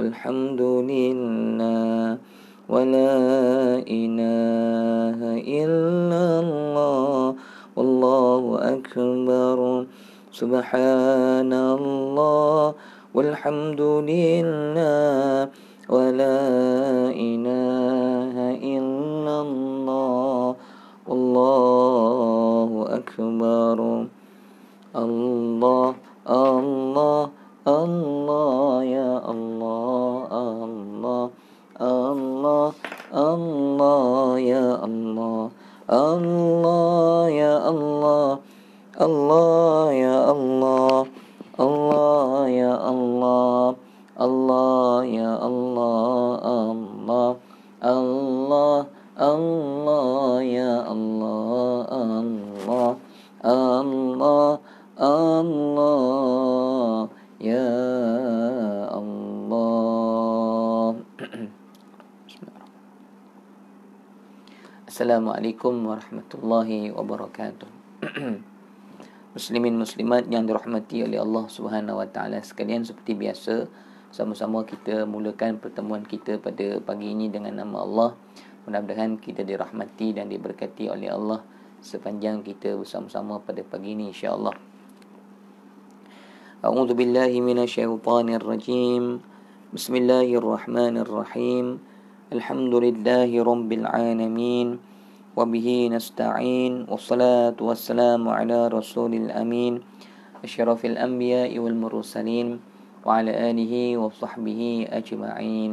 والحمد لله ولا إله إلا الله والله أكبر سبحان الله والحمد لله ولا إله إلا الله والله أكبر الله الله الله يا الله الله يا الله الله يا الله الله يا الله الله يا الله الله يا الله الله الله الله يا الله الله الله الله يا Assalamualaikum warahmatullahi wabarakatuh. Muslimin muslimat yang dirahmati oleh Allah Subhanahu wa taala sekalian seperti biasa sama-sama kita mulakan pertemuan kita pada pagi ini dengan nama Allah. Mudah-mudahan kita dirahmati dan diberkati oleh Allah sepanjang kita bersama-sama pada pagi ini insyaallah. allah billahi minasyaitonir rajim. Bismillahirrahmanirrahim. Alhamdulillahi وبه نستعين والصلاة والسلام على رسول الأمين أشرف الأنبياء والمرسلين وعلى آله وصحبه أجمعين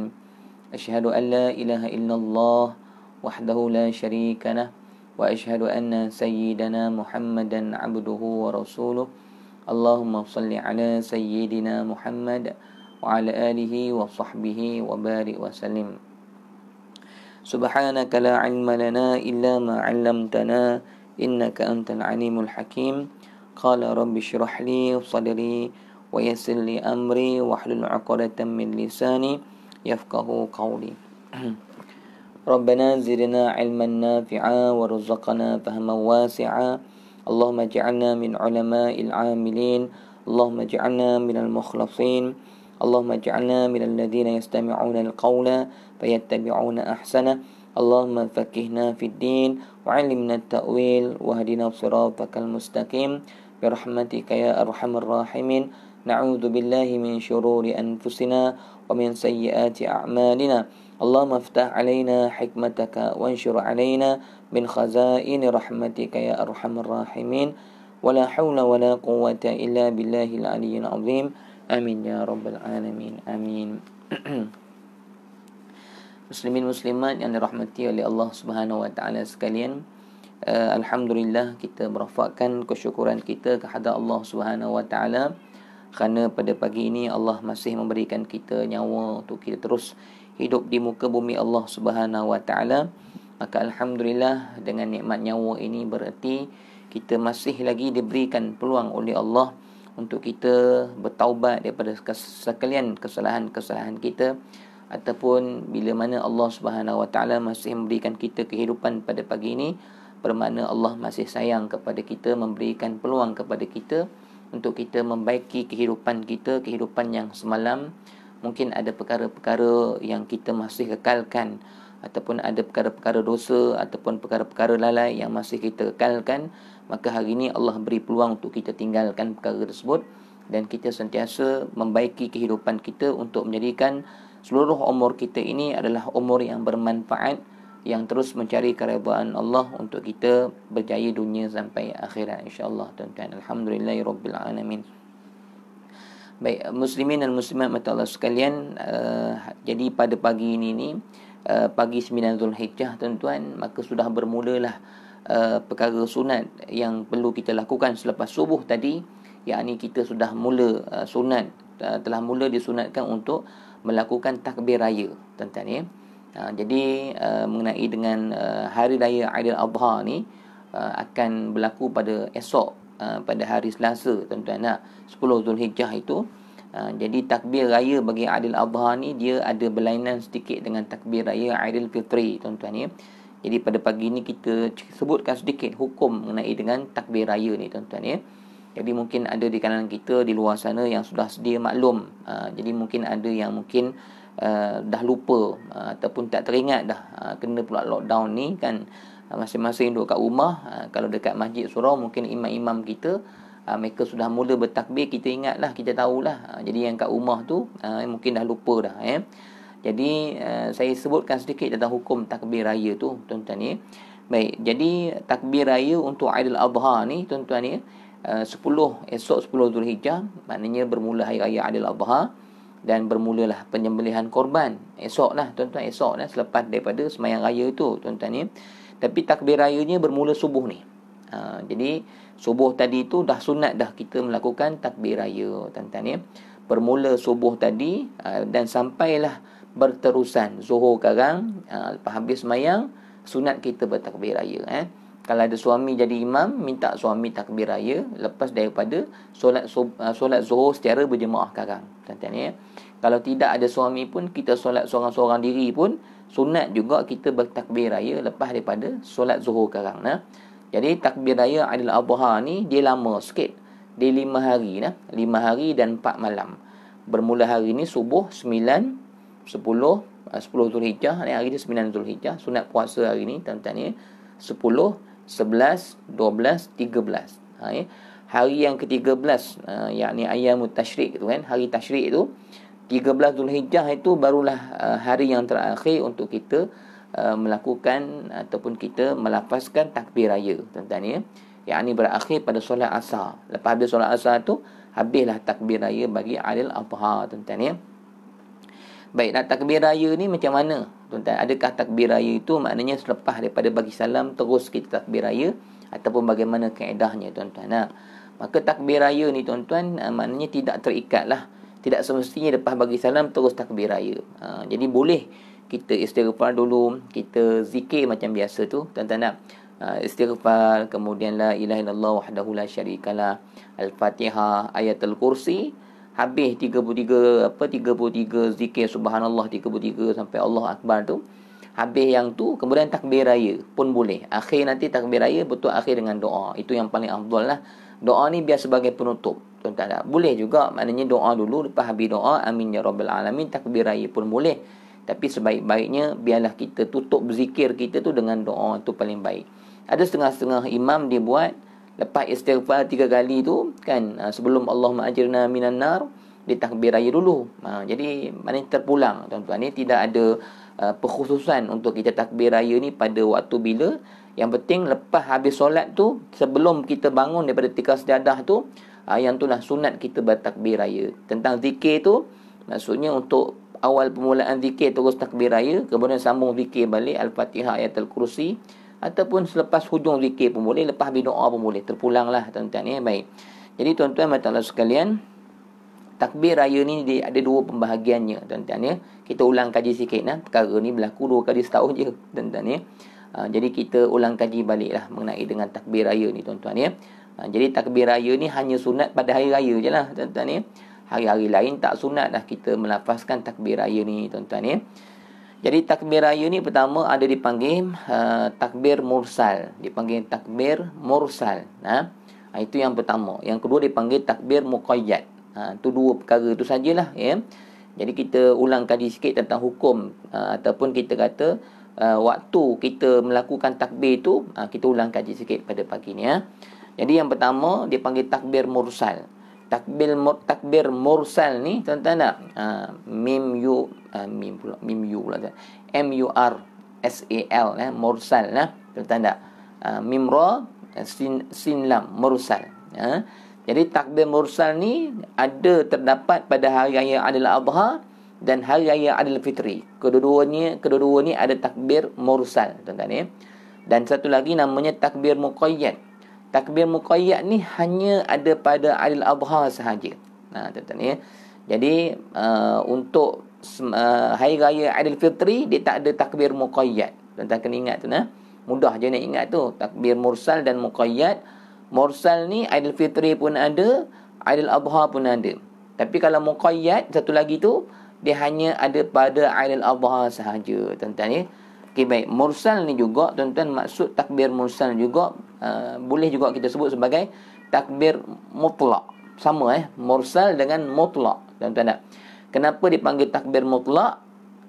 أشهد أن لا إله إلا الله وحده لا شريك له وأشهد أن سيدنا محمدا عبده ورسوله اللهم صل على سيدنا محمد وعلى آله وصحبه وبارك وسلم سبحانك لا علم لنا إلا ما علمتنا إنك أنت العليم الحكيم قال رب اشرح لي صدري ويسر لي أمري واحلل عقدة من لساني يفقه قولي ربنا زدنا علما نافعا ورزقنا فهما واسعا اللهم اجعلنا من علماء العاملين اللهم اجعلنا من المخلصين اللهم اجعلنا من الذين يستمعون القول فيتبعون أحسنه اللهم فكهنا في الدين وعلمنا التأويل واهدنا صراطك المستقيم برحمتك يا أرحم الراحمين نعوذ بالله من شرور أنفسنا ومن سيئات أعمالنا اللهم افتح علينا حكمتك وانشر علينا من خزائن رحمتك يا أرحم الراحمين ولا حول ولا قوة إلا بالله العلي العظيم Amin ya rabbal alamin. Amin. Muslimin muslimat yang dirahmati oleh Allah Subhanahu wa taala sekalian. Uh, Alhamdulillah kita merafakkan kesyukuran kita kepada Allah Subhanahu wa taala kerana pada pagi ini Allah masih memberikan kita nyawa untuk kita terus hidup di muka bumi Allah Subhanahu wa taala. Maka alhamdulillah dengan nikmat nyawa ini bererti kita masih lagi diberikan peluang oleh Allah untuk kita bertaubat daripada sekalian kesalahan-kesalahan kita ataupun bila mana Allah Subhanahu Wa Taala masih memberikan kita kehidupan pada pagi ini bermakna Allah masih sayang kepada kita memberikan peluang kepada kita untuk kita membaiki kehidupan kita kehidupan yang semalam mungkin ada perkara-perkara yang kita masih kekalkan ataupun ada perkara-perkara dosa ataupun perkara-perkara lalai yang masih kita kekalkan maka hari ini Allah beri peluang untuk kita tinggalkan perkara tersebut dan kita sentiasa membaiki kehidupan kita untuk menjadikan seluruh umur kita ini adalah umur yang bermanfaat yang terus mencari keredaan Allah untuk kita berjaya dunia sampai akhirat insyaallah tuan-tuan alhamdulillahirabbil baik muslimin dan muslimat mata Allah sekalian uh, jadi pada pagi ini ni uh, pagi 9 Zulhijjah tuan-tuan maka sudah bermulalah lah uh, perkara sunat yang perlu kita lakukan selepas subuh tadi yakni kita sudah mula uh, sunat uh, telah mula disunatkan untuk melakukan takbir raya tuan-tuan ya uh, jadi uh, mengenai dengan uh, hari raya Aidiladha ni uh, akan berlaku pada esok uh, pada hari Selasa tuan-tuan nak ha, 10 Zulhijjah itu Uh, jadi takbir raya bagi Aidil Adha ni dia ada berlainan sedikit dengan takbir raya Aidil Fitri tuan-tuan ya. Jadi pada pagi ini kita sebutkan sedikit hukum mengenai dengan takbir raya ni tuan-tuan ya. Jadi mungkin ada di kalangan kita di luar sana yang sudah sedia maklum. Uh, jadi mungkin ada yang mungkin uh, dah lupa uh, ataupun tak teringat dah uh, kena pula lockdown ni kan uh, masing-masing duduk kat rumah. Uh, kalau dekat masjid surau mungkin imam-imam kita uh, mereka sudah mula bertakbir kita ingatlah kita tahulah. Uh, jadi yang kat rumah tu uh, mungkin dah lupa dah ya. Eh. Jadi uh, saya sebutkan sedikit tentang hukum takbir raya tu tuan-tuan ya. Baik, jadi takbir raya untuk Aidil Adha ni tuan-tuan ya, eh, uh, 10 esok 10 Zulhijjah, maknanya bermula hari raya Aidil Adha dan bermulalah penyembelihan korban. Esok lah tuan-tuan, esok lah selepas daripada semayang raya tu tuan-tuan ya. Tapi takbir rayanya bermula subuh ni. Uh, jadi subuh tadi tu dah sunat dah kita melakukan takbir raya tuan-tuan ya. Bermula subuh tadi uh, dan sampailah berterusan. Zuhur sekarang, uh, ah, lepas habis semayang, sunat kita bertakbir raya. Eh. Kalau ada suami jadi imam, minta suami takbir raya lepas daripada solat, ah, solat zuhur secara berjemaah sekarang. Tentang ya. Eh. Kalau tidak ada suami pun, kita solat seorang-seorang diri pun, sunat juga kita bertakbir raya lepas daripada solat zuhur sekarang. Nah. Jadi takbir raya Adil Abuha ni, dia lama sikit. Dia lima hari. Nah. Lima hari dan empat malam. Bermula hari ni subuh sembilan 10 10 Zulhijjah ni hari ni 9 Zulhijjah sunat puasa hari ni tuan-tuan ni 10 11 12 13 ha, ya. hari yang ke-13 uh, ha, ni ayyamu tasyrik tu kan hari tasyrik tu 13 Zulhijjah itu barulah uh, hari yang terakhir untuk kita uh, melakukan ataupun kita melafazkan takbir raya tuan-tuan ya yang ini berakhir pada solat asar. Lepas habis solat asar tu, habislah takbir raya bagi Adil Abha. Tentang ni. Ya. Baik, nak takbir raya ni macam mana? Tuan-tuan, adakah takbir raya itu maknanya selepas daripada bagi salam terus kita takbir raya ataupun bagaimana kaedahnya tuan-tuan? Nah, maka takbir raya ni tuan-tuan ah, maknanya tidak terikat lah. Tidak semestinya lepas bagi salam terus takbir raya. Ha, jadi boleh kita istighfar dulu, kita zikir macam biasa tu tuan-tuan nak. Uh, istighfar kemudian la ilaha illallah wahdahu la syarikalah al-fatihah ayatul kursi habis 33 apa 33 zikir subhanallah 33 sampai Allah akbar tu habis yang tu kemudian takbir raya pun boleh akhir nanti takbir raya betul akhir dengan doa itu yang paling afdal lah doa ni biar sebagai penutup tuan-tuan boleh juga maknanya doa dulu lepas habis doa amin ya rabbal alamin takbir raya pun boleh tapi sebaik-baiknya biarlah kita tutup zikir kita tu dengan doa tu paling baik ada setengah-setengah imam dia buat lepas istighfar tiga kali tu kan ah, sebelum Allah ajirna minan nar ditakbir raya dulu ha, jadi mana terpulang tuan-tuan ni tidak ada uh, perkhususan untuk kita takbir raya ni pada waktu bila yang penting lepas habis solat tu sebelum kita bangun daripada tikar sejadah tu ha, yang itulah sunat kita bertakbir raya tentang zikir tu maksudnya untuk awal permulaan zikir terus takbir raya kemudian sambung zikir balik al-fatihah ayatul kursi ataupun selepas hujung zikir pun boleh lepas berdoa pun boleh terpulanglah tuan-tuan ya baik jadi tuan-tuan mata Allah sekalian takbir raya ni dia ada dua pembahagiannya tuan-tuan ya kita ulang kaji sikit nah perkara ni berlaku dua kali setahun je tuan-tuan ya ha, jadi kita ulang kaji baliklah mengenai dengan takbir raya ni tuan-tuan ya ha, jadi takbir raya ni hanya sunat pada hari raya je lah tuan-tuan ya hari-hari lain tak sunat dah kita melafazkan takbir raya ni tuan-tuan ya jadi takbir raya ni pertama ada dipanggil uh, takbir mursal, dipanggil takbir mursal. Nah, ha? ha, itu yang pertama. Yang kedua dipanggil takbir muqayyad. Ha, tu dua perkara tu sajalah ya. Jadi kita ulang kaji sikit tentang hukum ha, ataupun kita kata uh, waktu kita melakukan takbir tu ha, kita ulang kaji sikit pada pagi ni ya. Jadi yang pertama dia panggil takbir mursal takbir takbir mursal ni tuan-tuan nak uh, mim yu uh, mim pula mim yu pula tuan m u r s a l eh mursal nah eh, tuan-tuan nak uh, mim ra eh, sin, sin lam mursal ya eh? jadi takbir mursal ni ada terdapat pada hari raya Adil Adha dan hari raya Adil Fitri kedua-duanya kedua-duanya ada takbir mursal tuan-tuan ya eh? dan satu lagi namanya takbir muqayyad takbir muqayyad ni hanya ada pada Adil Adha sahaja. Ha, tuan-tuan ya. Jadi, uh, untuk uh, Hari Raya Adil Fitri, dia tak ada takbir muqayyad. Tuan-tuan kena ingat tu, nah. Mudah je nak ingat tu. Takbir mursal dan muqayyad. Mursal ni Aidil Fitri pun ada, Aidil Adha pun ada. Tapi kalau muqayyad satu lagi tu dia hanya ada pada Aidil Adha sahaja, tuan-tuan ya. Eh? Okey baik, mursal ni juga tuan-tuan maksud takbir mursal juga uh, boleh juga kita sebut sebagai takbir mutlak. Sama eh, mursal dengan mutlak. Tuan-tuan Kenapa dipanggil takbir mutlak?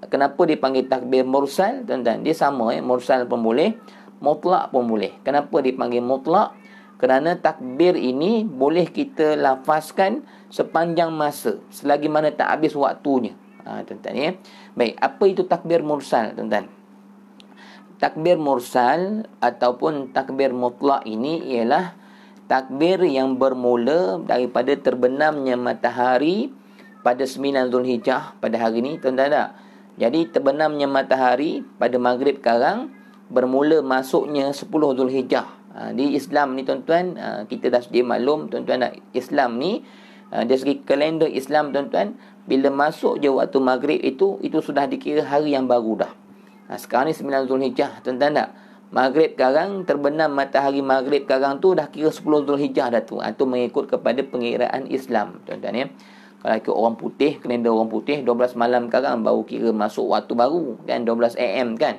Kenapa dipanggil takbir mursal? Tuan-tuan, dia sama eh, mursal pun boleh, mutlak pun boleh. Kenapa dipanggil mutlak? Kerana takbir ini boleh kita lafazkan sepanjang masa selagi mana tak habis waktunya. Ha, tuan-tuan ya. Baik, apa itu takbir mursal tuan-tuan? takbir mursal ataupun takbir mutlak ini ialah takbir yang bermula daripada terbenamnya matahari pada 9 Zulhijjah pada hari ini tuan tak? Jadi terbenamnya matahari pada maghrib sekarang bermula masuknya 10 Zulhijjah. Ha, di Islam ni tuan-tuan ha, kita dah sedia maklum tuan-tuan tak? Islam ni ha, dari segi kalender Islam tuan-tuan bila masuk je waktu maghrib itu itu sudah dikira hari yang baru dah. Ha, sekarang ni 9 Zulhijjah, tuan-tuan tak? Maghrib sekarang, terbenam matahari maghrib sekarang tu dah kira 10 Zulhijjah dah tu. Itu ha, mengikut kepada pengiraan Islam, tuan-tuan ya. Kalau ikut orang putih, kalender orang putih, 12 malam sekarang baru kira masuk waktu baru, kan? 12 AM kan?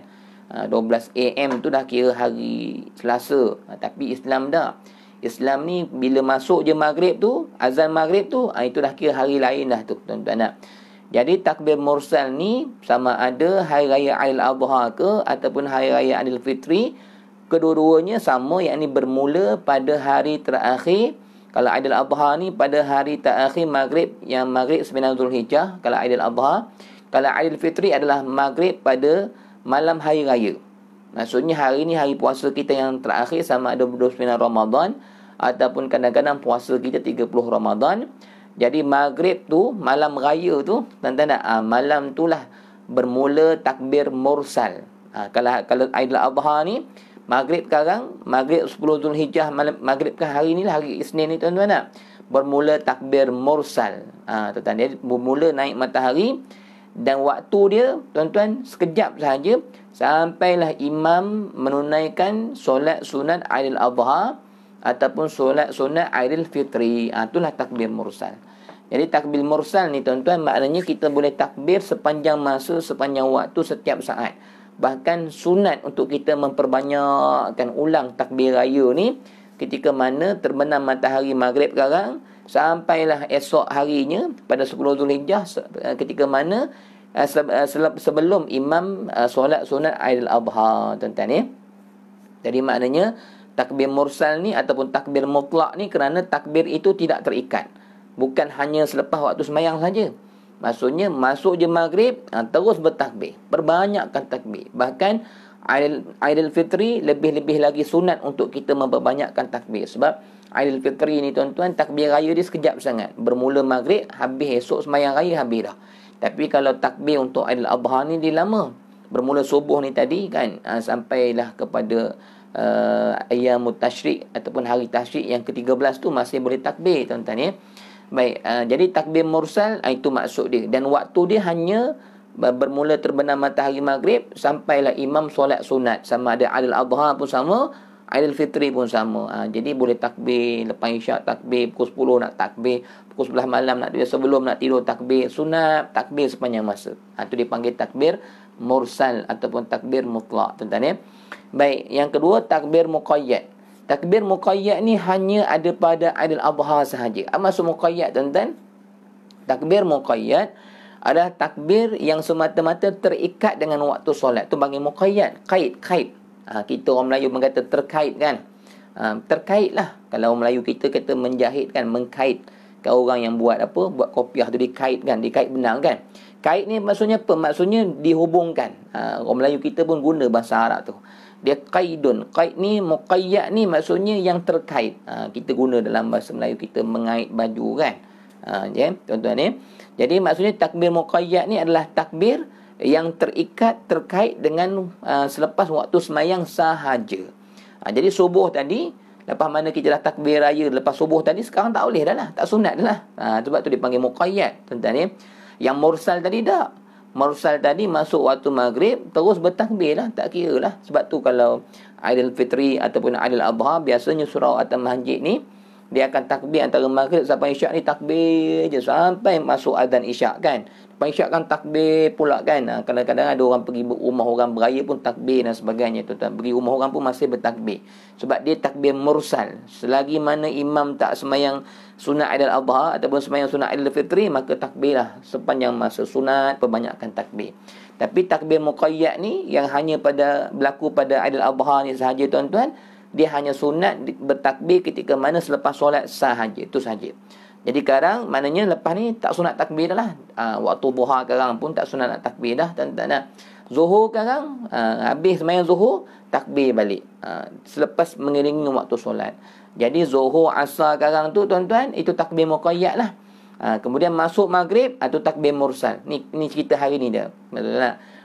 Ha, 12 AM tu dah kira hari Selasa. Ha, tapi Islam dah. Islam ni bila masuk je maghrib tu, azan maghrib tu, ha, itu dah kira hari lain dah tu, tuan-tuan nak. Ha. Jadi takbir mursal ni sama ada hari raya Aidil Adha ke ataupun hari raya Aidil Fitri, kedua-duanya sama yakni bermula pada hari terakhir. Kalau Aidil Adha ni pada hari terakhir Maghrib yang Maghrib 9 Zulhijjah kalau Aidil Adha. Kalau Aidil Fitri adalah Maghrib pada malam hari raya. Maksudnya hari ni hari puasa kita yang terakhir sama ada 29 Ramadan ataupun kadang-kadang puasa kita 30 Ramadan. Jadi maghrib tu malam raya tu tanda tanda ah, ha, malam tu lah bermula takbir mursal. Ha, kalau kalau Aidil Adha ni maghrib sekarang maghrib 10 Zulhijah malam maghrib ke hari ni lah hari Isnin ni tuan-tuan nak ah, bermula takbir mursal. Ha, tuan-tuan dia bermula naik matahari dan waktu dia tuan-tuan sekejap sahaja sampailah imam menunaikan solat sunat Aidil Adha ataupun solat sunat Aidil Fitri. Ha, itulah takbir mursal. Jadi takbir mursal ni tuan-tuan maknanya kita boleh takbir sepanjang masa, sepanjang waktu, setiap saat. Bahkan sunat untuk kita memperbanyakkan ulang takbir raya ni ketika mana terbenam matahari maghrib sekarang sampailah esok harinya pada 10 Zulhijjah eh, ketika mana eh, eh, sebelum imam solat sunat Aidil Adha tuan-tuan ya. Jadi maknanya takbir mursal ni ataupun takbir mutlak ni kerana takbir itu tidak terikat. Bukan hanya selepas waktu semayang saja. Maksudnya masuk je maghrib ha, terus bertakbir. Perbanyakkan takbir. Bahkan Aidil Fitri lebih-lebih lagi sunat untuk kita memperbanyakkan takbir. Sebab Aidil Fitri ni tuan-tuan takbir raya dia sekejap sangat. Bermula maghrib habis esok semayang raya habis dah. Tapi kalau takbir untuk Aidil Abha ni dia lama. Bermula subuh ni tadi kan ha, sampailah kepada uh, ayam tashrik ataupun hari tashrik yang ke-13 tu masih boleh takbir tuan-tuan ya. Baik, uh, jadi takbir mursal ah, itu maksud dia dan waktu dia hanya bermula terbenam matahari maghrib sampailah imam solat sunat sama ada adil adha pun sama Aidil Fitri pun sama. Ha, jadi boleh takbir lepas isyak takbir pukul 10 nak takbir pukul 11 malam nak tidur sebelum nak tidur takbir sunat takbir sepanjang masa. Ha, ah, itu dipanggil takbir mursal ataupun takbir mutlak tuan-tuan ya. Baik, yang kedua takbir muqayyad. Takbir muqayyad ni hanya ada pada Aidil Adha sahaja. Apa ah, maksud muqayyad tuan-tuan? Takbir muqayyad adalah takbir yang semata-mata terikat dengan waktu solat. Tu panggil muqayyad, kait, kait. Ha, kita orang Melayu mengata terkait kan? Ha, lah Kalau orang Melayu kita kata menjahit kan, mengkait. Kau orang yang buat apa, buat kopiah tu dikait kan, dikait benang kan? Kait ni maksudnya apa? Maksudnya dihubungkan. Ha, orang Melayu kita pun guna bahasa Arab tu dia qaidun qaid ni muqayyad ni maksudnya yang terkait ha, kita guna dalam bahasa Melayu kita mengait baju kan ha ya tuan-tuan ni ya. jadi maksudnya takbir muqayyad ni adalah takbir yang terikat terkait dengan ha, selepas waktu semayang sahaja ha, jadi subuh tadi lepas mana kita dah takbir raya lepas subuh tadi sekarang tak boleh dah lah tak sunat dah lah ha, sebab tu dipanggil muqayyad tuan-tuan ni ya. yang mursal tadi dah. Mursal tadi masuk waktu maghrib Terus bertakbir lah Tak kira lah Sebab tu kalau Aidil Fitri Ataupun Aidil Adha Biasanya surau atau masjid ni dia akan takbir antara maghrib sampai isyak ni takbir je sampai masuk azan isyak kan sampai isyak kan takbir pula kan ha, kadang-kadang ada orang pergi rumah orang beraya pun takbir dan sebagainya tuan-tuan pergi rumah orang pun masih bertakbir sebab dia takbir mursal selagi mana imam tak semayang sunat idul adha ataupun semayang sunat idul fitri maka takbir lah sepanjang masa sunat perbanyakkan takbir tapi takbir muqayyad ni yang hanya pada berlaku pada idul adha ni sahaja tuan-tuan dia hanya sunat bertakbir ketika mana selepas solat sahaja itu sahaja jadi sekarang maknanya lepas ni tak sunat takbir dah lah ha, waktu buha sekarang pun tak sunat nak takbir dah tak, tak nak zuhur sekarang ha, habis semayang zuhur takbir balik ha, selepas mengiringi waktu solat jadi zuhur asar sekarang tu tuan-tuan itu takbir muqayyad lah ha, kemudian masuk maghrib atau takbir mursal ni ni cerita hari ni dia betul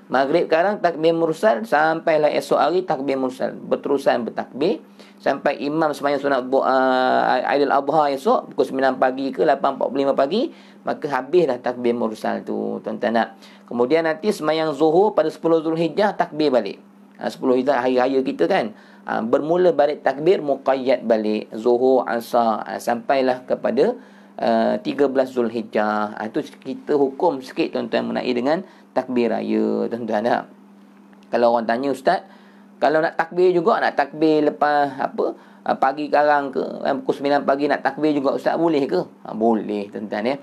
Maghrib sekarang takbir mursal sampailah esok hari takbir mursal. Berterusan bertakbir sampai imam semayang sunat uh, Aidil Adha esok pukul 9 pagi ke 8.45 pagi maka habislah takbir mursal tu tuan-tuan nak. Kemudian nanti semayang zuhur pada 10 Zulhijjah takbir balik. Ha, ah, 10 Hijjah hari raya kita kan. Ha, bermula balik takbir muqayyad balik zuhur asar ha, sampailah kepada uh, 13 Zulhijjah. Ha, itu kita hukum sikit tuan-tuan mengenai dengan takbir raya tuan-tuan tak? Kalau orang tanya ustaz, kalau nak takbir juga nak takbir lepas apa? Ah, pagi karang ke kan pukul 9 pagi nak takbir juga ustaz boleh ke? Ha, boleh tuan-tuan ya.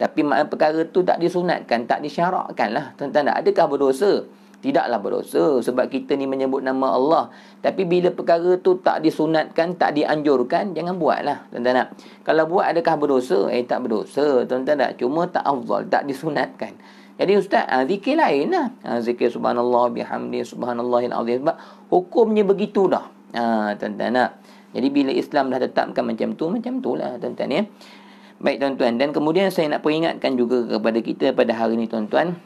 Tapi makna perkara tu tak disunatkan, tak disyarakkan lah. Tuan-tuan tak adakah berdosa? Tidaklah berdosa sebab kita ni menyebut nama Allah. Tapi bila perkara tu tak disunatkan, tak dianjurkan, jangan buatlah. Tuan-tuan Kalau buat adakah berdosa? Eh tak berdosa. Tuan-tuan Cuma tak afdal, tak disunatkan. Jadi ustaz, ha, zikir lain lah. Ha, zikir subhanallah, bihamdi, subhanallah, azim. Sebab hukumnya begitu dah. Ha, tuan-tuan nak. Jadi bila Islam dah tetapkan macam tu, macam tu lah tuan-tuan ya. Baik tuan-tuan. Dan kemudian saya nak peringatkan juga kepada kita pada hari ni tuan-tuan.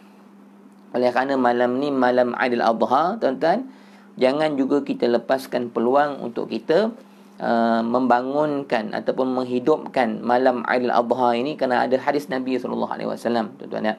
Oleh kerana malam ni malam Aidil Adha tuan-tuan. Jangan juga kita lepaskan peluang untuk kita Uh, membangunkan ataupun menghidupkan malam Aidil Adha ini kerana ada hadis Nabi sallallahu alaihi wasallam tuan-tuan ya.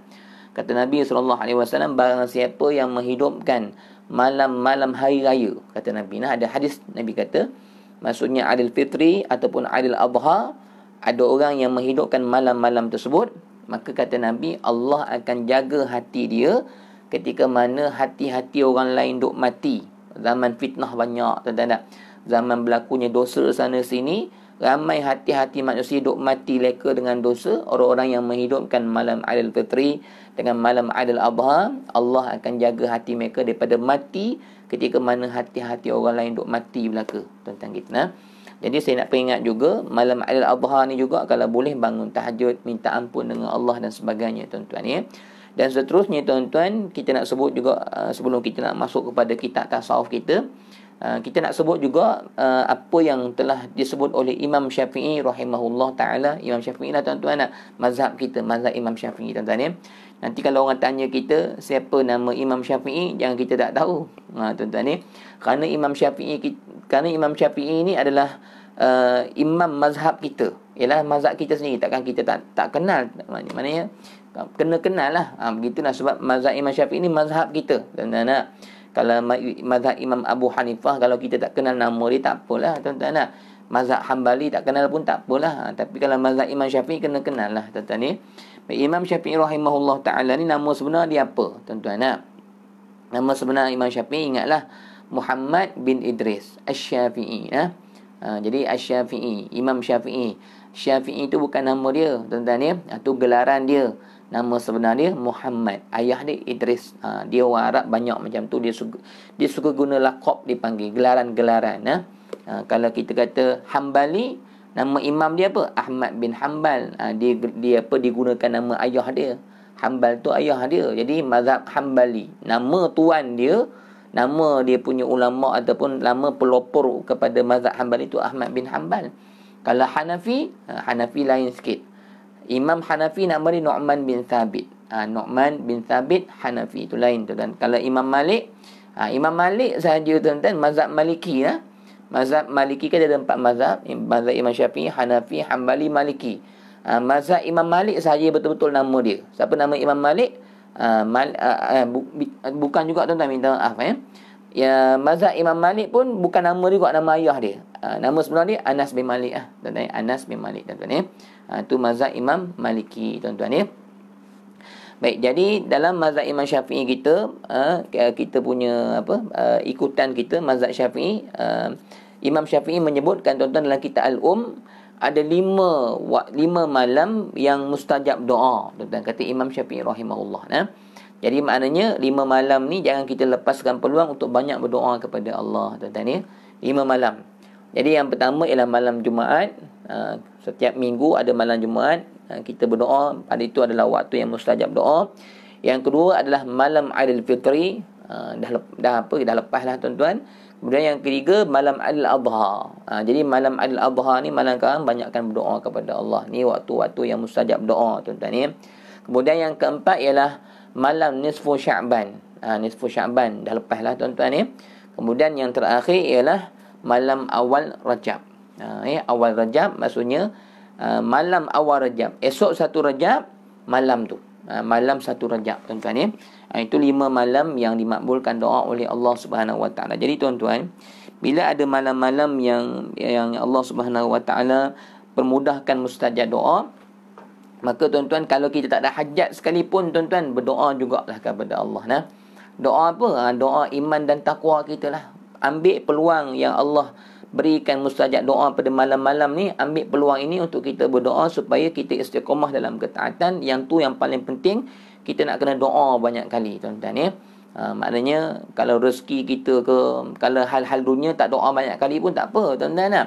Kata Nabi SAW, barang siapa yang menghidupkan malam-malam hari raya. Kata Nabi. Nah, ada hadis Nabi kata, maksudnya Adil Fitri ataupun Adil Abha, ada orang yang menghidupkan malam-malam tersebut, maka kata Nabi, Allah akan jaga hati dia ketika mana hati-hati orang lain duk mati. Zaman fitnah banyak, tuan-tuan tak? Zaman berlakunya dosa sana sini, ramai hati-hati manusia hidup mati leka dengan dosa orang-orang yang menghidupkan malam Adil Petri dengan malam Adil Adha Allah akan jaga hati mereka daripada mati ketika mana hati-hati orang lain duk mati belaka tuan-tuan kita nah jadi saya nak peringat juga malam Adil Adha ni juga kalau boleh bangun tahajud minta ampun dengan Allah dan sebagainya tuan-tuan ya dan seterusnya tuan-tuan kita nak sebut juga uh, sebelum kita nak masuk kepada kitab tasawuf kita Ah, kita nak sebut juga uh, apa yang telah disebut oleh Imam Syafi'i rahimahullah taala Imam Syafi'i lah tuan-tuan nak lah, mazhab kita mazhab Imam Syafi'i tuan-tuan ya nanti kalau orang tanya kita siapa nama Imam Syafi'i jangan kita tak tahu ha tuan-tuan ya kerana Imam Syafi'i kerana Imam Syafi'i ni adalah uh, imam mazhab kita ialah mazhab kita sendiri takkan kita tak tak kenal maknanya kena kenal lah ha, begitulah sebab mazhab Imam Syafi'i ni mazhab kita tuan-tuan nak ya? kalau mazhab Imam Abu Hanifah kalau kita tak kenal nama dia tak apalah tuan-tuan nah. mazhab Hambali tak kenal pun tak apalah tapi kalau mazhab Imam Syafi'i kena kenal lah tuan-tuan ni eh. Imam Syafi'i rahimahullah taala ni nama sebenar dia apa tuan-tuan nah. nama sebenar Imam Syafi'i ingatlah Muhammad bin Idris Asy-Syafi'i nah. Ya. ha, jadi Asy-Syafi'i Imam Syafi'i Syafi'i itu bukan nama dia tuan-tuan ya. ha, gelaran dia nama sebenar dia Muhammad ayah dia Idris ha, dia orang Arab banyak macam tu dia suka dia suka guna lakop dipanggil gelaran-gelaran ha. ha, kalau kita kata Hambali nama imam dia apa Ahmad bin Hambal ha, dia dia apa digunakan nama ayah dia Hambal tu ayah dia jadi mazhab Hambali nama tuan dia nama dia punya ulama ataupun nama pelopor kepada mazhab Hambali itu Ahmad bin Hambal kalau Hanafi ha, Hanafi lain sikit Imam Hanafi nama dia Nu'man bin Thabit. Ha, Nu'man bin Thabit Hanafi itu lain tu dan kalau Imam Malik ha, Imam Malik sahaja tuan-tuan mazhab Maliki ya. Mazhab Maliki kan ada empat mazhab, mazhab Imam Syafi'i, Hanafi, Hambali, Maliki. Ha, mazhab Imam Malik sahaja betul-betul nama dia. Siapa nama Imam Malik? Ha, mal, ha, bu, bu, bukan juga tuan-tuan minta maaf eh. Ya mazhab Imam Malik pun bukan nama dia juga nama ayah dia. Ha, nama sebenarnya Anas bin Malik ah. Tuan-tuan eh. Anas bin Malik tuan-tuan eh. Itu ah, ha, mazhab Imam Maliki tuan-tuan ya. Baik, jadi dalam mazhab Imam Syafi'i kita, uh, kita punya apa uh, ikutan kita mazhab Syafi'i, uh, Imam Syafi'i menyebutkan tuan-tuan dalam kitab Al-Um ada lima lima malam yang mustajab doa tuan-tuan kata Imam Syafi'i rahimahullah nah. Ya. Jadi maknanya lima malam ni jangan kita lepaskan peluang untuk banyak berdoa kepada Allah tuan-tuan ya. Lima malam. Jadi yang pertama ialah malam Jumaat, setiap minggu ada malam Jumaat kita berdoa pada itu adalah waktu yang mustajab doa yang kedua adalah malam Aidilfitri ah, dah lep, dah apa dah lepas lah tuan-tuan kemudian yang ketiga malam Aidil Adha ah, jadi malam Aidil Adha ni malam kan banyakkan berdoa kepada Allah ni waktu-waktu yang mustajab doa tuan-tuan ni kemudian yang keempat ialah malam nisfu Syaban ah, nisfu Syaban dah lepas lah tuan-tuan ni kemudian yang terakhir ialah malam awal Rajab Uh, eh, awal rajab maksudnya uh, malam awal rajab. Esok satu rajab, malam tu. Uh, malam satu rajab tuan-tuan eh. Uh, itu lima malam yang dimakbulkan doa oleh Allah Subhanahu Jadi tuan-tuan, bila ada malam-malam yang yang Allah Subhanahu permudahkan mustajab doa, maka tuan-tuan kalau kita tak ada hajat sekalipun tuan-tuan berdoa jugalah kepada Allah nah. Doa apa? Uh, doa iman dan takwa kita lah. Ambil peluang yang Allah berikan mustajab doa pada malam-malam ni ambil peluang ini untuk kita berdoa supaya kita istiqomah dalam ketaatan yang tu yang paling penting kita nak kena doa banyak kali tuan-tuan ya ha, maknanya kalau rezeki kita ke kalau hal-hal dunia tak doa banyak kali pun tak apa tuan-tuan lah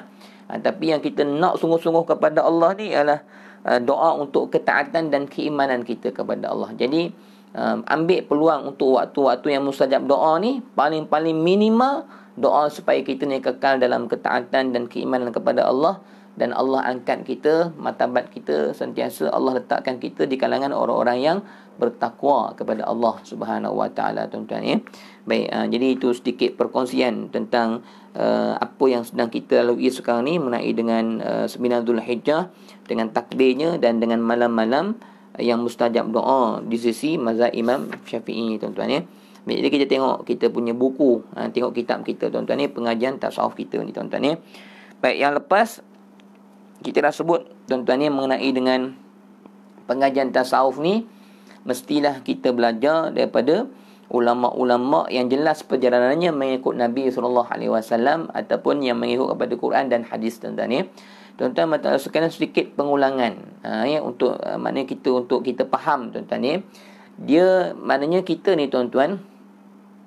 ha, tapi yang kita nak sungguh-sungguh kepada Allah ni ialah uh, doa untuk ketaatan dan keimanan kita kepada Allah jadi Um, ambil peluang untuk waktu-waktu yang mustajab doa ni paling-paling minimal doa supaya kita ni kekal dalam ketaatan dan keimanan kepada Allah dan Allah angkat kita, matabat kita sentiasa Allah letakkan kita di kalangan orang-orang yang bertakwa kepada Allah Subhanahu Wa Taala tuan-tuan ya. Baik, uh, jadi itu sedikit perkongsian tentang uh, apa yang sedang kita lalui sekarang ni mengenai dengan uh, ah, 9 Zulhijjah dengan takdirnya dan dengan malam-malam yang mustajab doa di sisi mazhab Imam Syafi'i tuan-tuan ya. Jadi kita tengok kita punya buku, ha, tengok kitab kita tuan-tuan ni, pengajian tasawuf kita ni tuan-tuan ni. Baik, yang lepas kita dah sebut tuan-tuan ni mengenai dengan pengajian tasawuf ni, mestilah kita belajar daripada ulama-ulama yang jelas perjalanannya mengikut Nabi SAW ataupun yang mengikut kepada Quran dan hadis tuan-tuan ya. Tuan-tuan mata sekalian sedikit pengulangan. Ha, ya untuk uh, maknanya kita untuk kita faham tuan-tuan ya. Dia maknanya kita ni tuan-tuan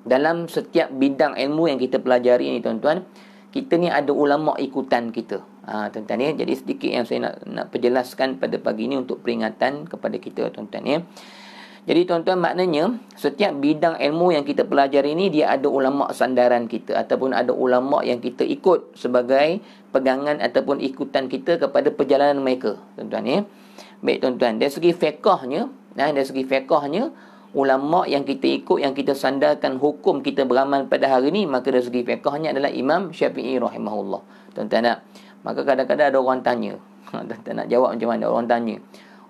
dalam setiap bidang ilmu yang kita pelajari ni tuan-tuan, kita ni ada ulama ikutan kita. Ha, tuan-tuan ni, jadi sedikit yang saya nak, nak perjelaskan pada pagi ni untuk peringatan kepada kita tuan-tuan ni. Jadi tuan-tuan maknanya setiap bidang ilmu yang kita pelajari ni dia ada ulama sandaran kita ataupun ada ulama yang kita ikut sebagai pegangan ataupun ikutan kita kepada perjalanan mereka tuan-tuan ya. Baik tuan-tuan dari segi fiqahnya nah dari segi fiqahnya ulama yang kita ikut yang kita sandarkan hukum kita beramal pada hari ini maka dari segi fiqahnya adalah Imam Syafi'i rahimahullah. Tuan-tuan nak maka kadang-kadang ada orang tanya. Tuan-tuan nak jawab macam mana orang tanya.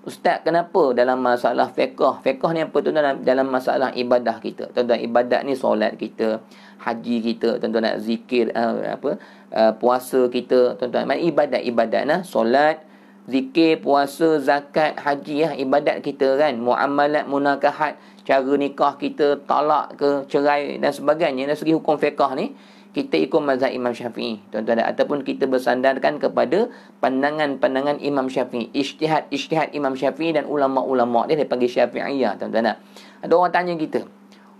Ustaz kenapa dalam masalah fiqah? Fiqah ni apa tuan-tuan dalam masalah ibadah kita. Tuan-tuan ibadat ni solat kita, haji kita, tuan-tuan nak zikir uh, apa uh, puasa kita, tuan-tuan. Mana ibadat-ibadat nah solat zikir, puasa, zakat, haji lah ibadat kita kan. Muamalat, munakahat cara nikah kita talak ke cerai dan sebagainya dari segi hukum fiqah ni kita ikut mazhab Imam Syafi'i tuan-tuan ataupun kita bersandarkan kepada pandangan-pandangan Imam Syafi'i ijtihad-ijtihad Imam Syafi'i dan ulama-ulama dia dia panggil Syafi'iyah tuan-tuan ada orang tanya kita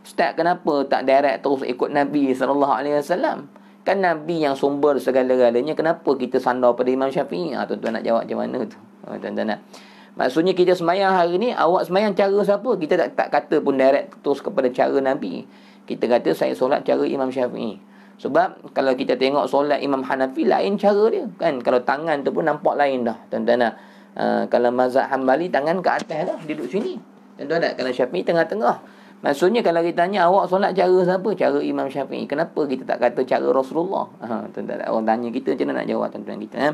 ustaz kenapa tak direct terus ikut Nabi sallallahu alaihi wasallam kan Nabi yang sumber segala-galanya kenapa kita sandar pada Imam Syafi'i ha, tuan-tuan nak jawab macam mana tu ah, tuan-tuan nak. Maksudnya kita semayang hari ni, awak semayang cara siapa? Kita tak, tak kata pun direct terus kepada cara Nabi. Kita kata saya solat cara Imam Syafi'i. Sebab kalau kita tengok solat Imam Hanafi, lain cara dia. kan? Kalau tangan tu pun nampak lain dah. Tuan-tuan uh, kalau mazhab hambali, tangan ke atas dah. Dia duduk sini. Tuan-tuan nak, kalau Syafi'i tengah-tengah. Maksudnya kalau kita tanya awak solat cara siapa? Cara Imam Syafi'i. Kenapa kita tak kata cara Rasulullah? Ha, tuan-tuan, orang tanya kita macam mana nak jawab tuan-tuan kita. Eh?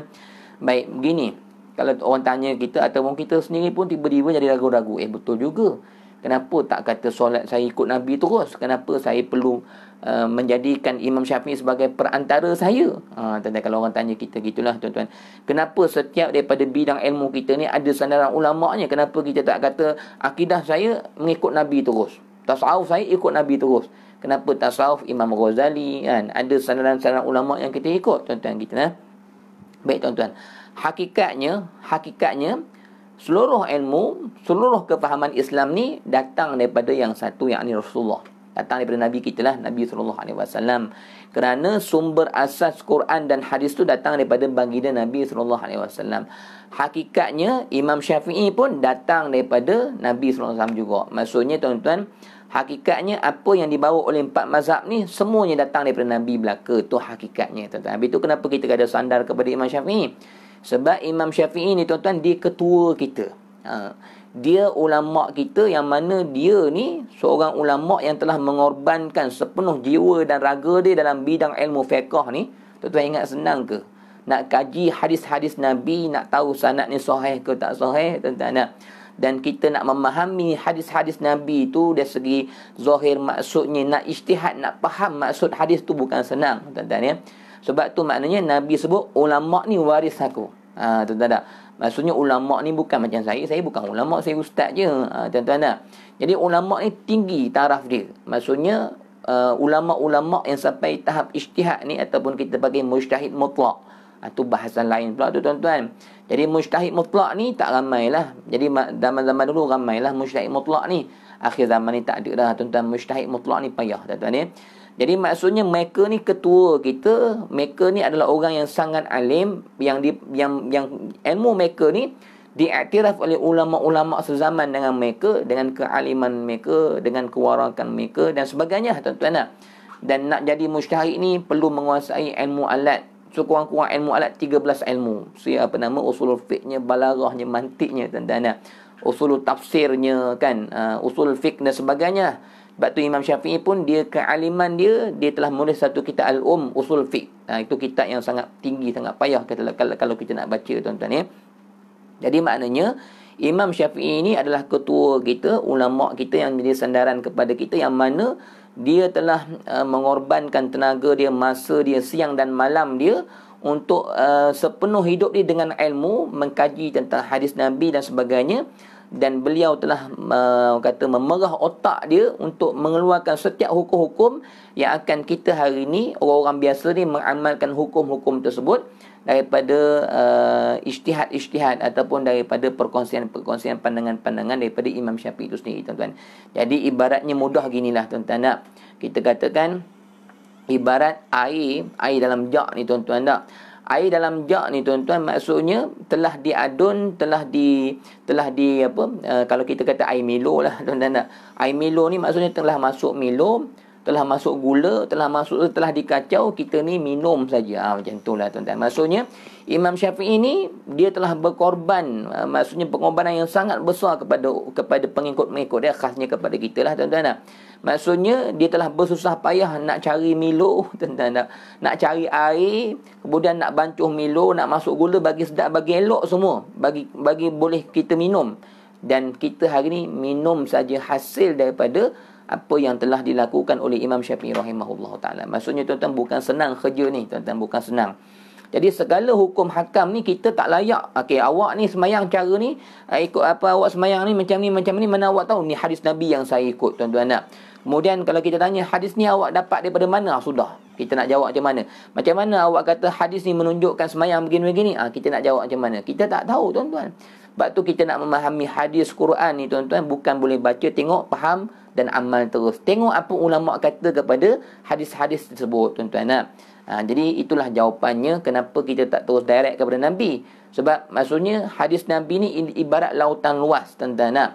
Baik, Begini kalau orang tanya kita atau ataupun kita sendiri pun tiba-tiba jadi ragu-ragu. Eh betul juga. Kenapa tak kata solat saya ikut Nabi terus? Kenapa saya perlu uh, menjadikan Imam Syafi'i sebagai perantara saya? Ha, tentang kalau orang tanya kita gitulah tuan-tuan. Kenapa setiap daripada bidang ilmu kita ni ada sandaran ulama'nya? Kenapa kita tak kata akidah saya mengikut Nabi terus? Tasawuf saya ikut Nabi terus. Kenapa tasawuf Imam Ghazali kan? Ada sandaran-sandaran ulama' yang kita ikut tuan-tuan kita. Nah? Baik tuan-tuan hakikatnya hakikatnya seluruh ilmu seluruh kefahaman Islam ni datang daripada yang satu yang yakni Rasulullah datang daripada nabi kita lah nabi sallallahu alaihi wasallam kerana sumber asas Quran dan hadis tu datang daripada baginda nabi sallallahu alaihi wasallam hakikatnya Imam Syafi'i pun datang daripada nabi sallallahu alaihi wasallam juga maksudnya tuan-tuan Hakikatnya apa yang dibawa oleh empat mazhab ni semuanya datang daripada Nabi belaka. Tu hakikatnya tuan-tuan. Habis tu kenapa kita kada sandar kepada Imam Syafi'i? Sebab Imam Syafi'i ni tuan-tuan dia ketua kita. Ha. Dia ulama kita yang mana dia ni seorang ulama yang telah mengorbankan sepenuh jiwa dan raga dia dalam bidang ilmu fiqh ni. Tuan-tuan ingat senang ke? Nak kaji hadis-hadis Nabi, nak tahu sanad ni sahih ke tak sahih, tuan-tuan nak. Dan kita nak memahami hadis-hadis Nabi tu dari segi zahir maksudnya, nak isytihad, nak faham maksud hadis tu bukan senang, tuan-tuan ya. Sebab tu maknanya Nabi sebut ulama' ni waris aku. Ha, tuan-tuan tak? Maksudnya ulama' ni bukan macam saya. Saya bukan ulama', saya ustaz je. Ha, tuan-tuan tak? Jadi ulama' ni tinggi taraf dia. Maksudnya uh, ulama'-ulama' yang sampai tahap ijtihad ni ataupun kita panggil mujtahid mutlak. Itu ha, bahasan lain pula tu tuan-tuan. Jadi mujtahid mutlak ni tak ramailah. Jadi zaman-zaman dulu ramailah mujtahid mutlak ni. Akhir zaman ni tak ada dah tuan-tuan. Mujtahid mutlak ni payah tuan-tuan ni. Jadi maksudnya mereka ni ketua kita, mereka ni adalah orang yang sangat alim yang di, yang yang ilmu mereka ni diiktiraf oleh ulama-ulama sezaman dengan mereka dengan kealiman mereka, dengan kewarakan mereka dan sebagainya tuan-tuan lah. Dan nak jadi mujtahid ni perlu menguasai ilmu alat sekurang-kurang ilmu alat 13 ilmu. Si apa nama usul fiqhnya, balaghahnya, mantiknya tuan-tuan Usul tafsirnya kan, uh, usul fiqh dan sebagainya. Sebab tu Imam Syafi'i pun dia kealiman dia, dia telah menulis satu kitab Al-Um Usul Fiqh. Ha, itu kitab yang sangat tinggi, sangat payah kata, lah, kalau, kalau kita nak baca tuan-tuan ya. Jadi maknanya Imam Syafi'i ini adalah ketua kita, ulama kita yang menjadi sandaran kepada kita yang mana dia telah uh, mengorbankan tenaga dia, masa dia, siang dan malam dia untuk uh, sepenuh hidup dia dengan ilmu mengkaji tentang hadis Nabi dan sebagainya dan beliau telah uh, kata memerah otak dia untuk mengeluarkan setiap hukum-hukum yang akan kita hari ini orang-orang biasa ni mengamalkan hukum-hukum tersebut daripada uh, ijtihad-ijtihad ataupun daripada perkongsian-perkongsian pandangan-pandangan daripada Imam Syafi'i itu sendiri tuan-tuan. Jadi ibaratnya mudah ginilah tuan-tuan nak. Kita katakan ibarat air, air dalam jak ni tuan-tuan nak. -tuan, air dalam jak ni tuan-tuan maksudnya telah diadun telah di telah di apa uh, kalau kita kata air milo lah tuan-tuan air milo ni maksudnya telah masuk milo telah masuk gula telah masuk telah dikacau kita ni minum saja ha, macam itulah tuan-tuan maksudnya Imam Syafi'i ni dia telah berkorban uh, maksudnya pengorbanan yang sangat besar kepada kepada pengikut-pengikut dia khasnya kepada kita lah tuan-tuan Maksudnya dia telah bersusah payah nak cari Milo, tentang nak, nak cari air, kemudian nak bancuh Milo, nak masuk gula bagi sedap, bagi elok semua, bagi bagi boleh kita minum. Dan kita hari ni minum saja hasil daripada apa yang telah dilakukan oleh Imam Syafi'i rahimahullah taala. Maksudnya tuan-tuan bukan senang kerja ni, tuan-tuan bukan senang. Jadi segala hukum hakam ni kita tak layak. Okey, awak ni semayang cara ni, eh, ikut apa awak semayang ni macam ni macam ni mana awak tahu ni hadis Nabi yang saya ikut tuan-tuan nak. -tuan. Kemudian kalau kita tanya hadis ni awak dapat daripada mana? Ah, sudah. Kita nak jawab macam mana? Macam mana awak kata hadis ni menunjukkan semayang begini-begini? Ah, kita nak jawab macam mana? Kita tak tahu tuan-tuan. Sebab tu kita nak memahami hadis Quran ni tuan-tuan bukan boleh baca tengok faham dan amal terus. Tengok apa ulama kata kepada hadis-hadis tersebut tuan-tuan. Nak? Ha, ah, jadi itulah jawapannya kenapa kita tak terus direct kepada Nabi. Sebab maksudnya hadis Nabi ni ibarat lautan luas tuan-tuan. Nak?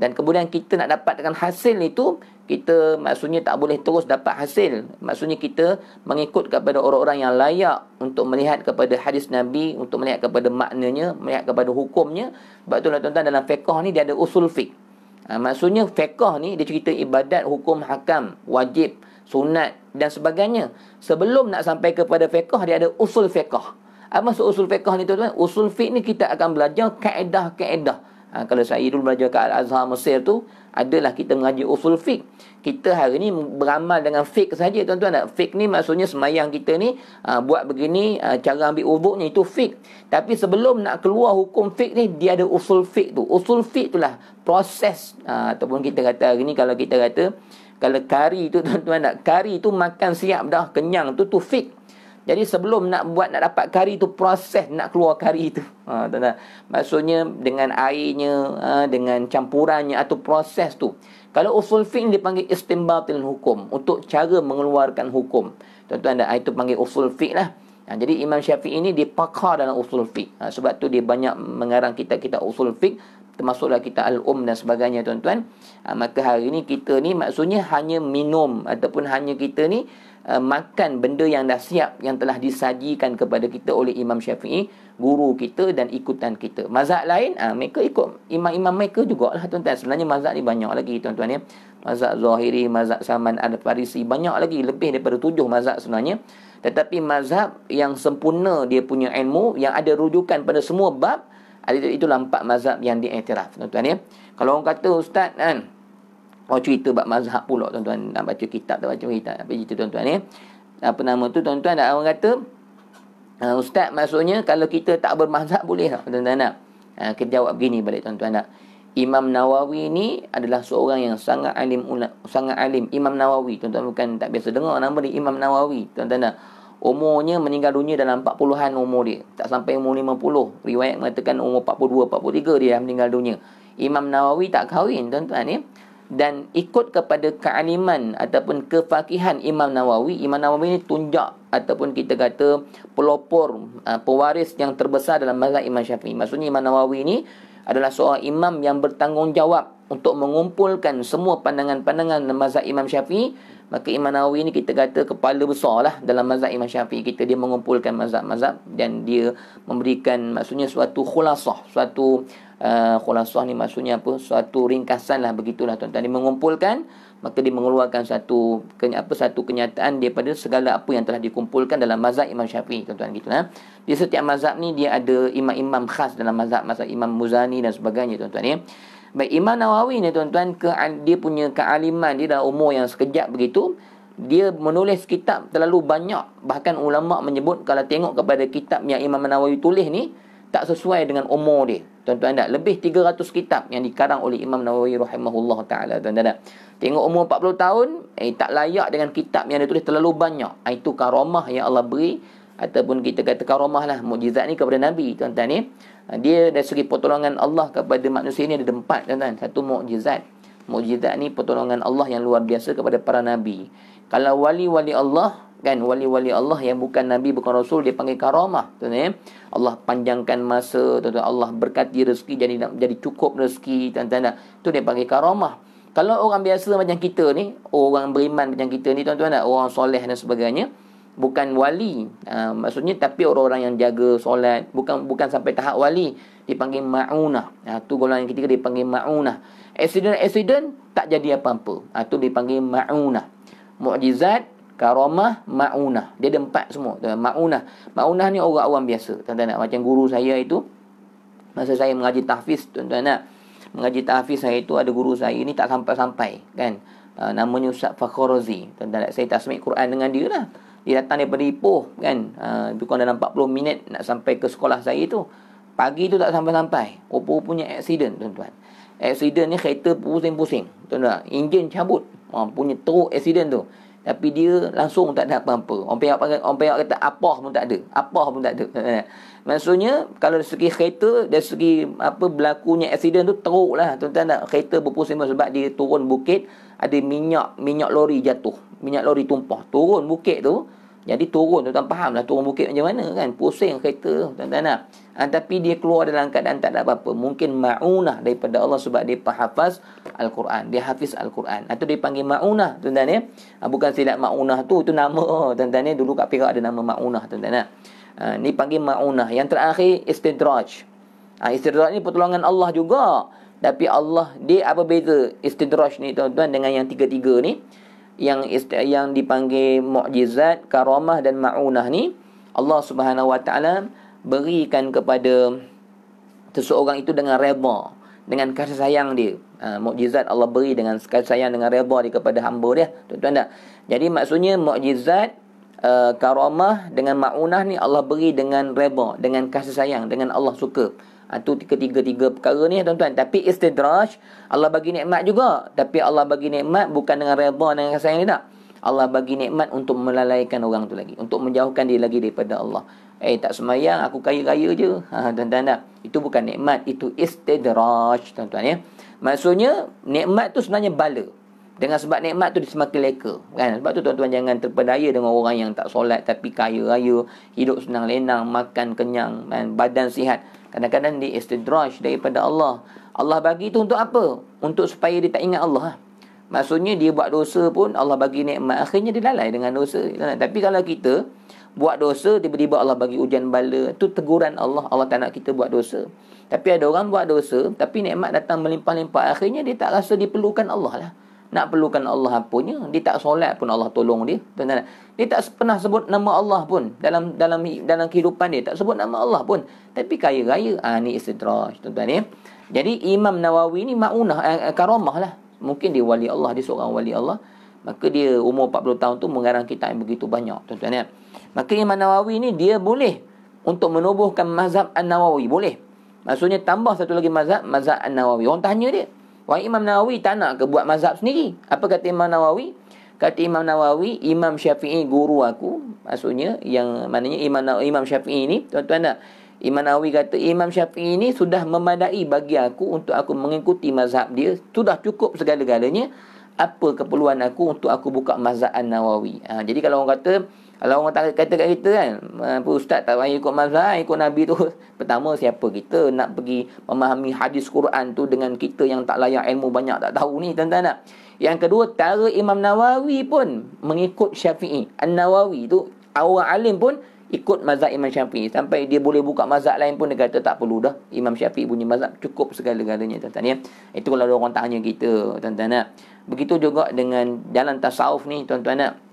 Dan kemudian kita nak dapatkan hasil itu kita maksudnya tak boleh terus dapat hasil. Maksudnya kita mengikut kepada orang-orang yang layak untuk melihat kepada hadis Nabi, untuk melihat kepada maknanya, melihat kepada hukumnya. Sebab tu lah tuan-tuan dalam fiqah ni dia ada usul fiqh. Ha, maksudnya fiqah ni dia cerita ibadat, hukum, hakam, wajib, sunat dan sebagainya. Sebelum nak sampai kepada fiqah dia ada usul fiqah. Apa maksud usul fiqah ni tuan-tuan? Usul fiqh ni kita akan belajar kaedah-kaedah. Kaedah. Ha, kalau saya dulu belajar kat Al-Azhar Mesir tu, adalah kita mengaji usul fiqh. Kita hari ni beramal dengan fiqh saja tuan-tuan. Tak? Fiqh ni maksudnya semayang kita ni ha, buat begini, ha, cara ambil uduknya itu fiqh. Tapi sebelum nak keluar hukum fiqh ni, dia ada usul fiqh tu. Usul fiqh itulah proses. Ha, ataupun kita kata hari ni kalau kita kata, kalau kari tu tuan-tuan nak kari tu makan siap dah kenyang tu tu fik. Jadi sebelum nak buat nak dapat kari tu proses nak keluar kari tu. Ha tuan-tuan. Maksudnya dengan airnya ha, dengan campurannya atau proses tu. Kalau usul fiqh dipanggil istimbatil hukum untuk cara mengeluarkan hukum. Tuan-tuan dan itu panggil usul fiqh lah. Ha, jadi Imam Syafi'i ini dia pakar dalam usul fiqh. Ha, sebab tu dia banyak mengarang kita kita usul fiqh termasuklah kita al-um dan sebagainya tuan-tuan. Ha, maka hari ini kita ni maksudnya hanya minum ataupun hanya kita ni uh, makan benda yang dah siap yang telah disajikan kepada kita oleh Imam Syafi'i guru kita dan ikutan kita. Mazhab lain, ah mereka ikut imam-imam mereka jugalah tuan-tuan. Sebenarnya mazhab ni banyak lagi tuan-tuan ya. Mazhab Zahiri, mazhab Saman Al-Farisi banyak lagi lebih daripada tujuh mazhab sebenarnya. Tetapi mazhab yang sempurna dia punya ilmu yang ada rujukan pada semua bab itulah empat mazhab yang diiktiraf tuan-tuan ya. Kalau orang kata ustaz kan ha, Oh cerita bab mazhab pula tuan-tuan nak baca kitab tak baca kitab apa cerita tuan-tuan ni. Eh? Apa nama tu tuan-tuan ada orang kata uh, ustaz maksudnya kalau kita tak bermazhab boleh tak tuan-tuan nak? Uh, kita jawab begini balik tuan-tuan nak. Imam Nawawi ni adalah seorang yang sangat alim sangat alim Imam Nawawi tuan-tuan bukan tak biasa dengar nama dia Imam Nawawi tuan-tuan nak. Umurnya meninggal dunia dalam 40-an umur dia. Tak sampai umur 50. Riwayat mengatakan umur 42, 43 dia meninggal dunia. Imam Nawawi tak kahwin tuan-tuan ni. Eh dan ikut kepada keaniman ataupun kefakihan Imam Nawawi. Imam Nawawi ini tunjak ataupun kita kata pelopor, uh, pewaris yang terbesar dalam mazhab Imam Syafi'i. Maksudnya Imam Nawawi ini adalah seorang imam yang bertanggungjawab untuk mengumpulkan semua pandangan-pandangan mazhab Imam Syafi'i Maka Imam Nawawi ni kita kata kepala besar lah dalam mazhab Imam Syafi'i kita. Dia mengumpulkan mazhab-mazhab dan dia memberikan maksudnya suatu khulasah. Suatu uh, khulasah ni maksudnya apa? Suatu ringkasan lah begitulah tuan-tuan. Dia mengumpulkan maka dia mengeluarkan satu apa satu kenyataan daripada segala apa yang telah dikumpulkan dalam mazhab Imam Syafi'i tuan-tuan gitu nah. Di setiap mazhab ni dia ada imam-imam khas dalam mazhab mazhab Imam Muzani dan sebagainya tuan-tuan ya. Baik Imam Nawawi ni tuan-tuan ke, Dia punya kealiman dia dah umur yang sekejap begitu Dia menulis kitab terlalu banyak Bahkan ulama' menyebut Kalau tengok kepada kitab yang Imam Nawawi tulis ni Tak sesuai dengan umur dia Tuan-tuan dah. Lebih 300 kitab yang dikarang oleh Imam Nawawi rahimahullah ta'ala Tuan-tuan Tengok umur 40 tahun Eh tak layak dengan kitab yang dia tulis terlalu banyak ah, Itu karamah yang Allah beri Ataupun kita kata karamah lah Mujizat ni kepada Nabi tuan-tuan ni Ha, dia dari segi pertolongan Allah kepada manusia ini ada empat tuan Satu mukjizat. Mukjizat ni pertolongan Allah yang luar biasa kepada para nabi. Kalau wali-wali Allah kan wali-wali Allah yang bukan nabi bukan rasul dia panggil karamah tuan ya. Allah panjangkan masa tuan-tuan Allah berkati rezeki jadi jadi cukup rezeki tuan-tuan Tu dia panggil karamah. Kalau orang biasa macam kita ni, orang beriman macam kita ni tuan-tuan nak, orang soleh dan sebagainya, bukan wali uh, maksudnya tapi orang-orang yang jaga solat bukan bukan sampai tahap wali dipanggil maunah ha uh, tu golongan yang ketiga dipanggil maunah accident accident tak jadi apa-apa ha uh, tu dipanggil maunah mukjizat karamah maunah dia ada empat semua maunah maunah ni orang awam biasa tuan-tuan macam guru saya itu masa saya mengaji tahfiz tuan-tuan nak mengaji tahfiz saya itu ada guru saya ini tak sampai-sampai kan uh, namanya Ustaz Fakhrozi tuan-tuan saya tasmi Quran dengan dia lah dia datang daripada Ipoh kan. Lebih ah, uh, kurang dalam 40 minit nak sampai ke sekolah saya tu. Pagi tu tak sampai-sampai. Rupa-rupanya accident tuan-tuan. Accident ni kereta pusing-pusing. Tuan-tuan. Enjin cabut. Uh, punya teruk accident tu. Tapi dia langsung tak ada apa-apa. Orang orang pihak kata apa pun tak ada. Apa pun tak ada. Eh, maksudnya, kalau dari segi kereta, dari segi apa berlakunya aksiden tu, teruk lah. Tuan-tuan tak? Kereta berpusing sebab dia turun bukit, ada minyak minyak lori jatuh. Minyak lori tumpah. Turun bukit tu, jadi turun tuan-tuan faham lah turun bukit macam mana kan. Pusing kereta tu tuan-tuan lah. Ha, tapi dia keluar dalam keadaan tak ada apa-apa. Mungkin ma'unah daripada Allah sebab dia pahafaz Al-Quran. Dia hafiz Al-Quran. Atau dia panggil ma'unah tuan-tuan ya. Ha, bukan silap ma'unah tu. tu nama oh, tuan-tuan ya. Dulu kat Perak ada nama ma'unah tuan-tuan lah. Ha, ni panggil ma'unah. Yang terakhir istidraj. Ha, istidraj ni pertolongan Allah juga. Tapi Allah dia apa beza istidraj ni tuan-tuan dengan yang tiga-tiga ni yang yang dipanggil mukjizat, karamah dan maunah ni Allah Subhanahu Wa Taala berikan kepada seseorang itu dengan redha, dengan kasih sayang dia. Ha, mukjizat Allah beri dengan kasih sayang dengan redha dia kepada hamba dia. Tuan-tuan tak? Jadi maksudnya mukjizat Uh, karamah dengan maunah ni Allah beri dengan reba dengan kasih sayang dengan Allah suka itu ha, ketiga-tiga perkara ni tuan-tuan. Tapi istidraj, Allah bagi nikmat juga. Tapi Allah bagi nikmat bukan dengan redha dan dengan sayang ni tak. Allah bagi nikmat untuk melalaikan orang tu lagi. Untuk menjauhkan dia lagi daripada Allah. Eh, tak semayang, aku kaya-kaya je. Ha, ha, tuan-tuan tak? Itu bukan nikmat. Itu istidraj, tuan-tuan ya. Maksudnya, nikmat tu sebenarnya bala. Dengan sebab nikmat tu semakin leka. Kan? Sebab tu tuan-tuan jangan terpedaya dengan orang yang tak solat tapi kaya raya. Hidup senang lenang, makan kenyang, kan? badan sihat. Kadang-kadang di istidraj daripada Allah. Allah bagi tu untuk apa? Untuk supaya dia tak ingat Allah. Ha. Maksudnya dia buat dosa pun Allah bagi nikmat. Akhirnya dia lalai dengan dosa. Tapi kalau kita buat dosa, tiba-tiba Allah bagi ujian bala. Itu teguran Allah. Allah tak nak kita buat dosa. Tapi ada orang buat dosa, tapi nikmat datang melimpah-limpah. Akhirnya dia tak rasa diperlukan Allah lah nak perlukan Allah punya dia tak solat pun Allah tolong dia tuan-tuan dia tak pernah sebut nama Allah pun dalam dalam dalam kehidupan dia tak sebut nama Allah pun tapi kaya raya ah ha, ni istidraj tuan-tuan ya jadi Imam Nawawi ni maunah eh, eh, karamah lah mungkin dia wali Allah dia seorang wali Allah maka dia umur 40 tahun tu mengarang kita yang begitu banyak tuan-tuan ya maka Imam Nawawi ni dia boleh untuk menubuhkan mazhab An-Nawawi boleh maksudnya tambah satu lagi mazhab mazhab An-Nawawi orang tanya dia Wah Imam Nawawi tak nak ke buat mazhab sendiri. Apa kata Imam Nawawi? Kata Imam Nawawi, Imam Syafi'i guru aku. Maksudnya, yang maknanya Imam, Imam Syafi'i ni, tuan-tuan tak? Imam Nawawi kata, Imam Syafi'i ni sudah memadai bagi aku untuk aku mengikuti mazhab dia. Sudah cukup segala-galanya. Apa keperluan aku untuk aku buka mazhab nawawi Ha, jadi kalau orang kata, kalau orang tak kata kat kita kan, apa ustaz tak payah ikut mazhab, ah, ikut nabi tu. Pertama siapa kita nak pergi memahami hadis Quran tu dengan kita yang tak layak ilmu banyak tak tahu ni tuan-tuan nak. Yang kedua, tara Imam Nawawi pun mengikut Syafi'i. An-Nawawi tu awal alim pun ikut mazhab Imam Syafi'i sampai dia boleh buka mazhab lain pun dia kata tak perlu dah. Imam Syafi'i punya mazhab cukup segala-galanya tuan-tuan ya. Itu kalau orang tanya kita tuan-tuan nak. Begitu juga dengan jalan tasawuf ni tuan-tuan nak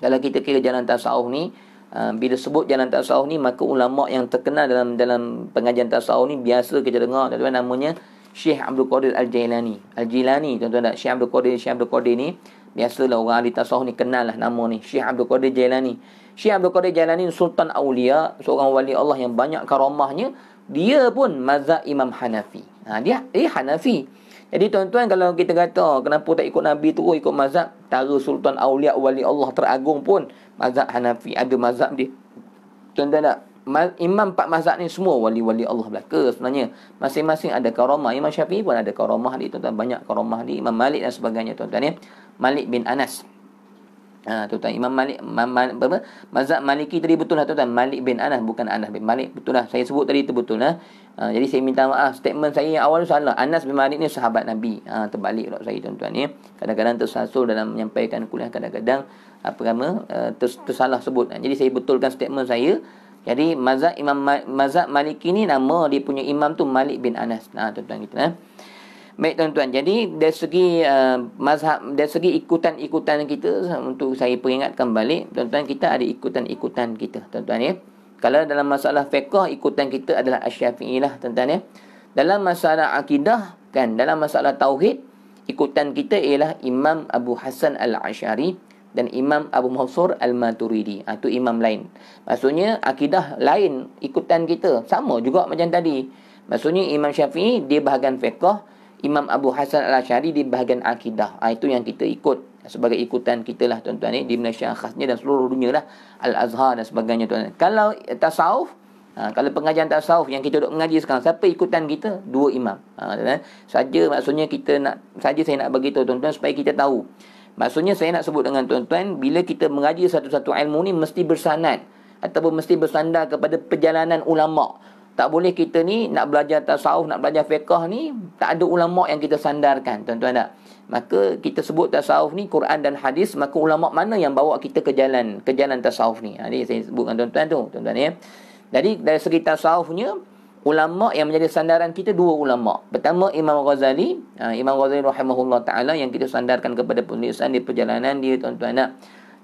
kalau kita kira jalan tasawuf ni uh, bila sebut jalan tasawuf ni maka ulama yang terkenal dalam dalam pengajian tasawuf ni biasa kita dengar tuan-tuan namanya Syekh Abdul Qadir Al-Jilani Al-Jilani tuan-tuan tak Syekh Abdul Qadir Syekh Abdul Qadir ni biasalah orang ahli tasawuf ni kenal lah nama ni Syekh Abdul Qadir Jilani Syekh Abdul Qadir Jilani Sultan Aulia seorang wali Allah yang banyak karamahnya dia pun mazhab Imam Hanafi ha, dia, eh Hanafi jadi tuan-tuan kalau kita kata oh, kenapa tak ikut Nabi tu oh, ikut mazhab Tara Sultan Aulia Wali Allah teragung pun mazhab Hanafi ada mazhab dia. Tuan-tuan nak Imam empat mazhab ni semua wali-wali Allah belaka sebenarnya. Masing-masing ada karamah. Imam Syafi'i pun ada karamah ni tuan-tuan. Banyak karamah ni. Imam Malik dan sebagainya tuan-tuan ya. Malik bin Anas. Ha, tuan-tuan, Imam Malik, ma, ma, Mazhab Maliki tadi betul lah, tuan-tuan. Malik bin Anas, bukan Anas bin Malik. Betul lah, saya sebut tadi tu betul lah. Ha, jadi, saya minta maaf. Statement saya yang awal salah. Anas bin Malik ni sahabat Nabi. Ha, terbalik lah saya, tuan-tuan. Ya. Kadang-kadang tersasul dalam menyampaikan kuliah. Kadang-kadang, apa nama, uh, ter, tersalah sebut. Ha, jadi, saya betulkan statement saya. Jadi, mazhab, Imam, mazhab Maliki ni nama dia punya imam tu Malik bin Anas. Ha, tuan-tuan, gitu lah. Ha. Baik tuan-tuan, jadi dari segi uh, mazhab, dari segi ikutan-ikutan kita untuk saya peringatkan balik, tuan-tuan kita ada ikutan-ikutan kita, tuan-tuan ya. Kalau dalam masalah fiqh ikutan kita adalah Asy-Syafi'i lah, tuan-tuan ya. Dalam masalah akidah kan, dalam masalah tauhid ikutan kita ialah Imam Abu Hasan Al-Asy'ari dan Imam Abu Mansur Al-Maturidi. Itu ah, ha, imam lain. Maksudnya akidah lain ikutan kita sama juga macam tadi. Maksudnya Imam Syafi'i dia bahagian fiqh, Imam Abu Hasan Al-Ashari di bahagian akidah. Ha, itu yang kita ikut sebagai ikutan kita lah tuan-tuan ni eh, di Malaysia khasnya dan seluruh dunia lah Al-Azhar dan sebagainya tuan-tuan. Kalau eh, tasawuf ha, kalau pengajian tasawuf yang kita duduk mengaji sekarang siapa ikutan kita? Dua imam. Ha, ah, tuan eh. Saja maksudnya kita nak saja saya nak bagi tahu tuan-tuan supaya kita tahu. Maksudnya saya nak sebut dengan tuan-tuan bila kita mengaji satu-satu ilmu ni mesti bersanad ataupun mesti bersandar kepada perjalanan ulama tak boleh kita ni nak belajar tasawuf, nak belajar fiqah ni tak ada ulama yang kita sandarkan, tuan-tuan tak? Maka kita sebut tasawuf ni Quran dan hadis, maka ulama mana yang bawa kita ke jalan ke jalan tasawuf ni? Ha, ini saya sebutkan tuan-tuan tu, tuan-tuan ya. Jadi dari segi tasawufnya ulama yang menjadi sandaran kita dua ulama. Pertama Imam Ghazali, uh, Imam Ghazali rahimahullah taala yang kita sandarkan kepada penulisan di perjalanan dia tuan-tuan nak.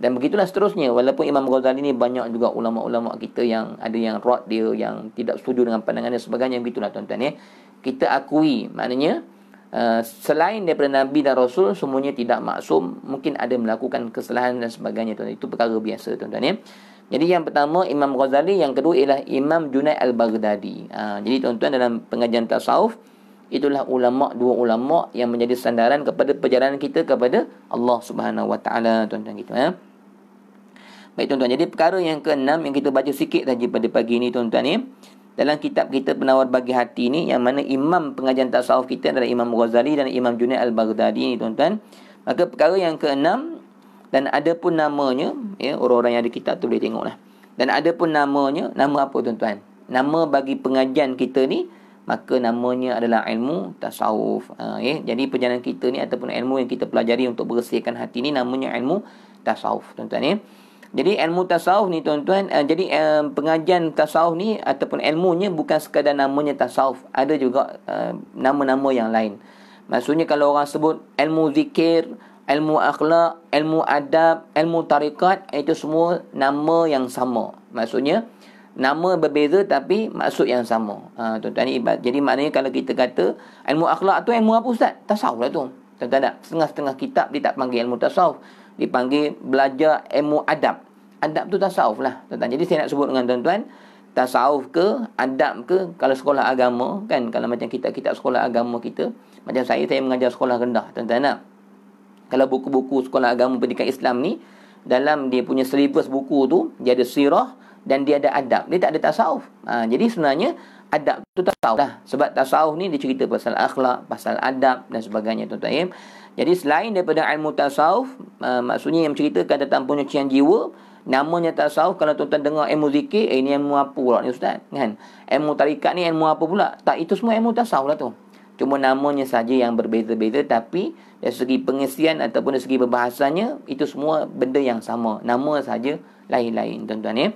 Dan begitulah seterusnya. Walaupun Imam Ghazali ni banyak juga ulama-ulama kita yang ada yang rot dia, yang tidak setuju dengan pandangannya sebagainya. Begitulah tuan-tuan ya. Kita akui maknanya uh, selain daripada Nabi dan Rasul, semuanya tidak maksum. Mungkin ada melakukan kesalahan dan sebagainya tuan-tuan. Itu perkara biasa tuan-tuan ya. Jadi yang pertama Imam Ghazali, yang kedua ialah Imam Junai Al-Baghdadi. Uh, jadi tuan-tuan dalam pengajian tasawuf, itulah ulama dua ulama yang menjadi sandaran kepada perjalanan kita kepada Allah Subhanahu Wa Taala tuan-tuan kita ya. Baik tuan-tuan, jadi perkara yang keenam yang kita baca sikit tadi pada pagi ini tuan-tuan ni. Dalam kitab kita penawar bagi hati ni yang mana imam pengajian tasawuf kita adalah Imam Ghazali dan Imam Junaid Al-Baghdadi ni tuan-tuan. Maka perkara yang keenam dan ada pun namanya, ya orang-orang yang ada kitab tu boleh tengoklah. Dan ada pun namanya, nama apa tuan-tuan? Nama bagi pengajian kita ni maka namanya adalah ilmu tasawuf. Ha, eh. Jadi perjalanan kita ni ataupun ilmu yang kita pelajari untuk bersihkan hati ni namanya ilmu tasawuf tuan-tuan ya. Eh. Jadi ilmu tasawuf ni tuan-tuan, uh, jadi uh, pengajian tasawuf ni ataupun ilmunya bukan sekadar namanya tasawuf. Ada juga uh, nama-nama yang lain. Maksudnya kalau orang sebut ilmu zikir, ilmu akhlak, ilmu adab, ilmu tarikat, itu semua nama yang sama. Maksudnya nama berbeza tapi maksud yang sama. Ha, tuan-tuan ibad. Jadi maknanya kalau kita kata ilmu akhlak tu ilmu apa ustaz? Tasawuf lah tu. tuan Setengah-setengah kitab dia tak panggil ilmu tasawuf dipanggil belajar ilmu adab. Adab tu tasawuf lah. Tuan-tuan. Jadi saya nak sebut dengan tuan-tuan, tasawuf ke, adab ke, kalau sekolah agama, kan, kalau macam kita, kita sekolah agama kita, macam saya, saya mengajar sekolah rendah, tuan-tuan nak. Kalau buku-buku sekolah agama pendidikan Islam ni, dalam dia punya syllabus buku tu, dia ada sirah dan dia ada adab. Dia tak ada tasawuf. Ha, jadi sebenarnya, adab tu tasawuf lah. Sebab tasawuf ni dia cerita pasal akhlak, pasal adab dan sebagainya, tuan-tuan. Ya. Jadi selain daripada ilmu tasawuf, uh, maksudnya yang menceritakan tentang penyucian jiwa, namanya tasawuf kalau tuan-tuan dengar ilmu zikir, eh, ini ilmu apa pula ni ustaz? Kan? Ilmu tarikat ni ilmu apa pula? Tak itu semua ilmu tasawuf lah tu. Cuma namanya saja yang berbeza-beza tapi dari segi pengisian ataupun dari segi perbahasannya itu semua benda yang sama. Nama saja lain-lain tuan-tuan ya.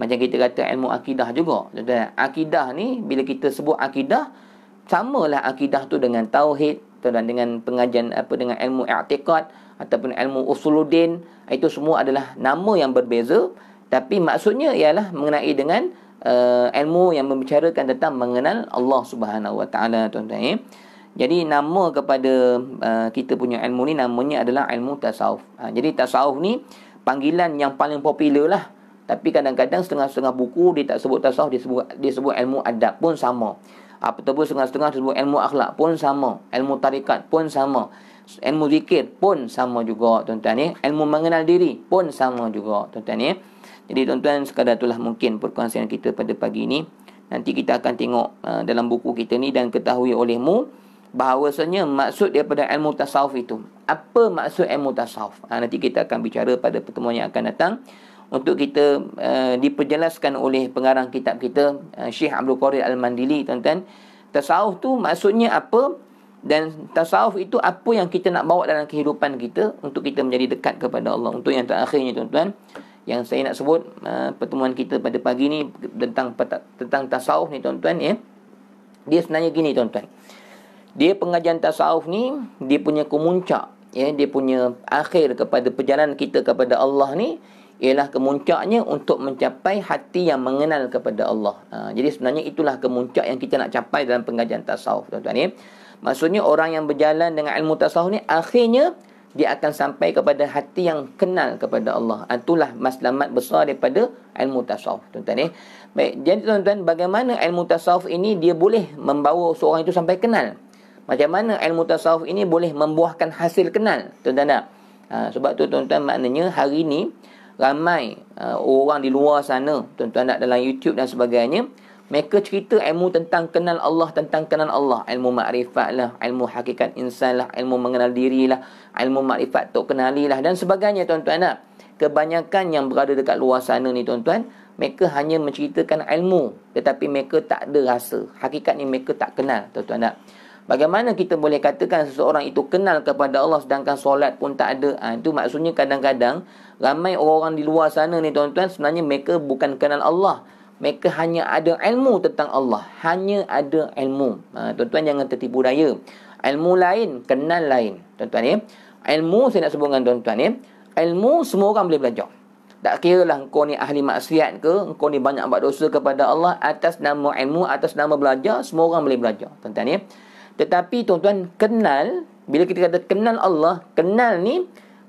Macam kita kata ilmu akidah juga. Tuan-tuan, akidah ni bila kita sebut akidah samalah akidah tu dengan tauhid, tuan dengan pengajian apa dengan ilmu i'tiqad ataupun ilmu usuluddin itu semua adalah nama yang berbeza tapi maksudnya ialah mengenai dengan uh, ilmu yang membicarakan tentang mengenal Allah Subhanahu Wa Taala tuan-tuan eh. Jadi nama kepada uh, kita punya ilmu ni namanya adalah ilmu tasawuf. Ha, jadi tasawuf ni panggilan yang paling popular lah. Tapi kadang-kadang setengah-setengah buku dia tak sebut tasawuf, dia sebut, dia sebut ilmu adab pun sama. Apa ah, ataupun setengah-setengah disebut ilmu akhlak pun sama. Ilmu tarikat pun sama. Ilmu zikir pun sama juga tuan-tuan ni. Ya. Ilmu mengenal diri pun sama juga tuan-tuan ni. Ya. Jadi tuan-tuan sekadar itulah mungkin perkongsian kita pada pagi ini. Nanti kita akan tengok uh, dalam buku kita ni dan ketahui olehmu bahawasanya maksud daripada ilmu tasawuf itu. Apa maksud ilmu tasawuf? Ha, nanti kita akan bicara pada pertemuan yang akan datang untuk kita uh, diperjelaskan oleh pengarang kitab kita uh, Syekh Abdul Qadir Al-Mandili tuan-tuan tasawuf tu maksudnya apa dan tasawuf itu apa yang kita nak bawa dalam kehidupan kita untuk kita menjadi dekat kepada Allah untuk yang terakhirnya tuan-tuan yang saya nak sebut uh, pertemuan kita pada pagi ni tentang tentang tasawuf ni tuan-tuan ya dia sebenarnya gini tuan-tuan dia pengajian tasawuf ni dia punya kemuncak ya dia punya akhir kepada perjalanan kita kepada Allah ni ialah kemuncaknya untuk mencapai hati yang mengenal kepada Allah. Ha, jadi sebenarnya itulah kemuncak yang kita nak capai dalam pengajian tasawuf. Tuan-tuan ni. Maksudnya orang yang berjalan dengan ilmu tasawuf ni akhirnya dia akan sampai kepada hati yang kenal kepada Allah. Ha, itulah maslamat besar daripada ilmu tasawuf. Tuan-tuan ni. Baik, jadi tuan-tuan bagaimana ilmu tasawuf ini dia boleh membawa seorang itu sampai kenal? Macam mana ilmu tasawuf ini boleh membuahkan hasil kenal? Tuan-tuan Ha, sebab tu tuan-tuan maknanya hari ni ramai uh, orang di luar sana tuan-tuan nak dalam YouTube dan sebagainya mereka cerita ilmu tentang kenal Allah tentang kenal Allah ilmu makrifat lah ilmu hakikat insan lah ilmu mengenal diri lah ilmu makrifat tu kenalilah dan sebagainya tuan-tuan nak kebanyakan yang berada dekat luar sana ni tuan-tuan mereka hanya menceritakan ilmu tetapi mereka tak ada rasa hakikat ni mereka tak kenal tuan-tuan nak Bagaimana kita boleh katakan seseorang itu kenal kepada Allah sedangkan solat pun tak ada? Ha, itu maksudnya kadang-kadang Ramai orang-orang di luar sana ni tuan-tuan sebenarnya mereka bukan kenal Allah. Mereka hanya ada ilmu tentang Allah. Hanya ada ilmu. Ha, tuan-tuan jangan tertipu daya. Ilmu lain, kenal lain. Tuan-tuan ya. Eh? Ilmu saya nak sebutkan tuan-tuan ya. Eh? Ilmu semua orang boleh belajar. Tak kira lah kau ni ahli maksiat ke, kau ni banyak buat dosa kepada Allah atas nama ilmu, atas nama belajar, semua orang boleh belajar. Tuan-tuan ya. Eh? Tetapi tuan-tuan kenal, bila kita kata kenal Allah, kenal ni,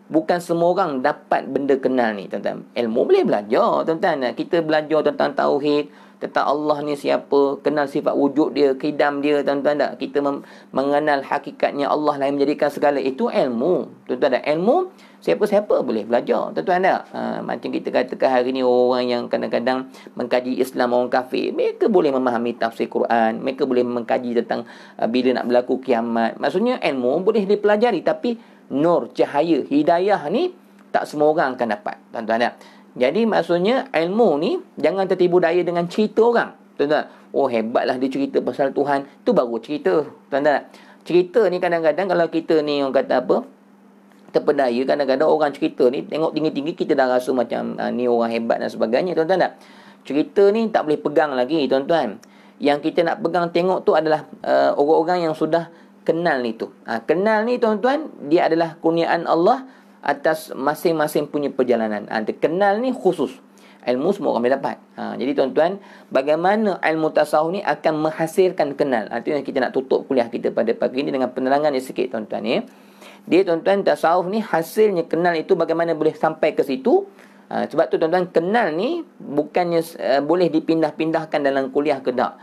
bukan semua orang dapat benda kenal ni tuan-tuan ilmu boleh belajar tuan-tuan kita belajar tentang tauhid tentang Allah ni siapa kenal sifat wujud dia kidam dia tuan-tuan kita mengenal hakikatnya Allah lah yang menjadikan segala itu ilmu tuan-tuan ilmu siapa-siapa boleh belajar tuan-tuan ha, macam kita katakan hari ni orang yang kadang-kadang mengkaji Islam orang kafir mereka boleh memahami tafsir Quran mereka boleh mengkaji tentang uh, bila nak berlaku kiamat maksudnya ilmu boleh dipelajari tapi nur, cahaya, hidayah ni tak semua orang akan dapat. Tuan-tuan tak? Jadi maksudnya ilmu ni jangan tertipu daya dengan cerita orang. Tuan-tuan, oh hebatlah dia cerita pasal Tuhan. Tu baru cerita. Tuan-tuan tak? Cerita ni kadang-kadang kalau kita ni orang kata apa? Terpedaya kadang-kadang orang cerita ni tengok tinggi-tinggi kita dah rasa macam uh, ni orang hebat dan sebagainya. Tuan-tuan tak? Cerita ni tak boleh pegang lagi tuan-tuan. Yang kita nak pegang tengok tu adalah uh, orang-orang yang sudah kenal ni tu. Ha, kenal ni tuan-tuan, dia adalah kurniaan Allah atas masing-masing punya perjalanan. Ha, kenal ni khusus. Ilmu semua orang boleh dapat. Ha, jadi tuan-tuan, bagaimana ilmu tasawuf ni akan menghasilkan kenal. Ha, yang kita nak tutup kuliah kita pada pagi ni dengan penerangan yang sikit tuan-tuan ni. Ya. Dia tuan-tuan, tasawuf ni hasilnya kenal itu bagaimana boleh sampai ke situ. Ha, sebab tu tuan-tuan, kenal ni bukannya uh, boleh dipindah-pindahkan dalam kuliah ke tak.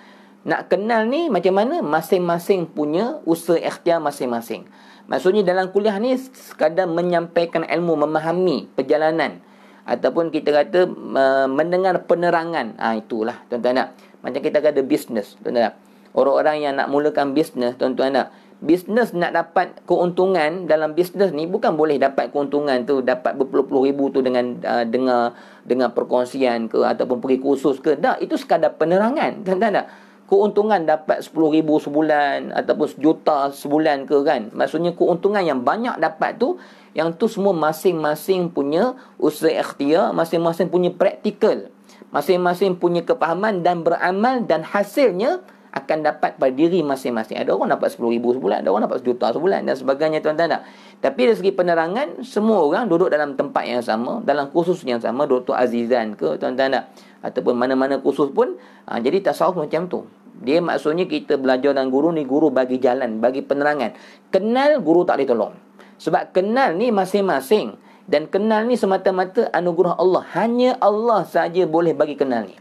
Nak kenal ni macam mana masing-masing punya usaha ikhtiar masing-masing. Maksudnya dalam kuliah ni sekadar menyampaikan ilmu, memahami perjalanan ataupun kita kata uh, mendengar penerangan. ha, itulah tuan-tuan nak. Macam kita kata bisnes, tuan-tuan nak. Orang-orang yang nak mulakan bisnes, tuan-tuan nak. Bisnes nak dapat keuntungan dalam bisnes ni bukan boleh dapat keuntungan tu dapat berpuluh-puluh ribu tu dengan uh, dengar dengan perkongsian ke ataupun pergi kursus ke. Tak, itu sekadar penerangan, tuan-tuan keuntungan dapat 10,000 sebulan ataupun sejuta sebulan ke kan. Maksudnya keuntungan yang banyak dapat tu yang tu semua masing-masing punya usaha ikhtiar, masing-masing punya praktikal, masing-masing punya kepahaman dan beramal dan hasilnya akan dapat pada diri masing-masing. Ada orang dapat 10,000 sebulan, ada orang dapat sejuta sebulan dan sebagainya tuan-tuan tak? Tapi dari segi penerangan, semua orang duduk dalam tempat yang sama, dalam kursus yang sama, Dr. Azizan ke tuan-tuan tak? ataupun mana-mana khusus pun ha, jadi tasawuf macam tu dia maksudnya kita belajar dengan guru ni guru bagi jalan bagi penerangan kenal guru tak boleh tolong sebab kenal ni masing-masing dan kenal ni semata-mata anugerah Allah hanya Allah saja boleh bagi kenal ni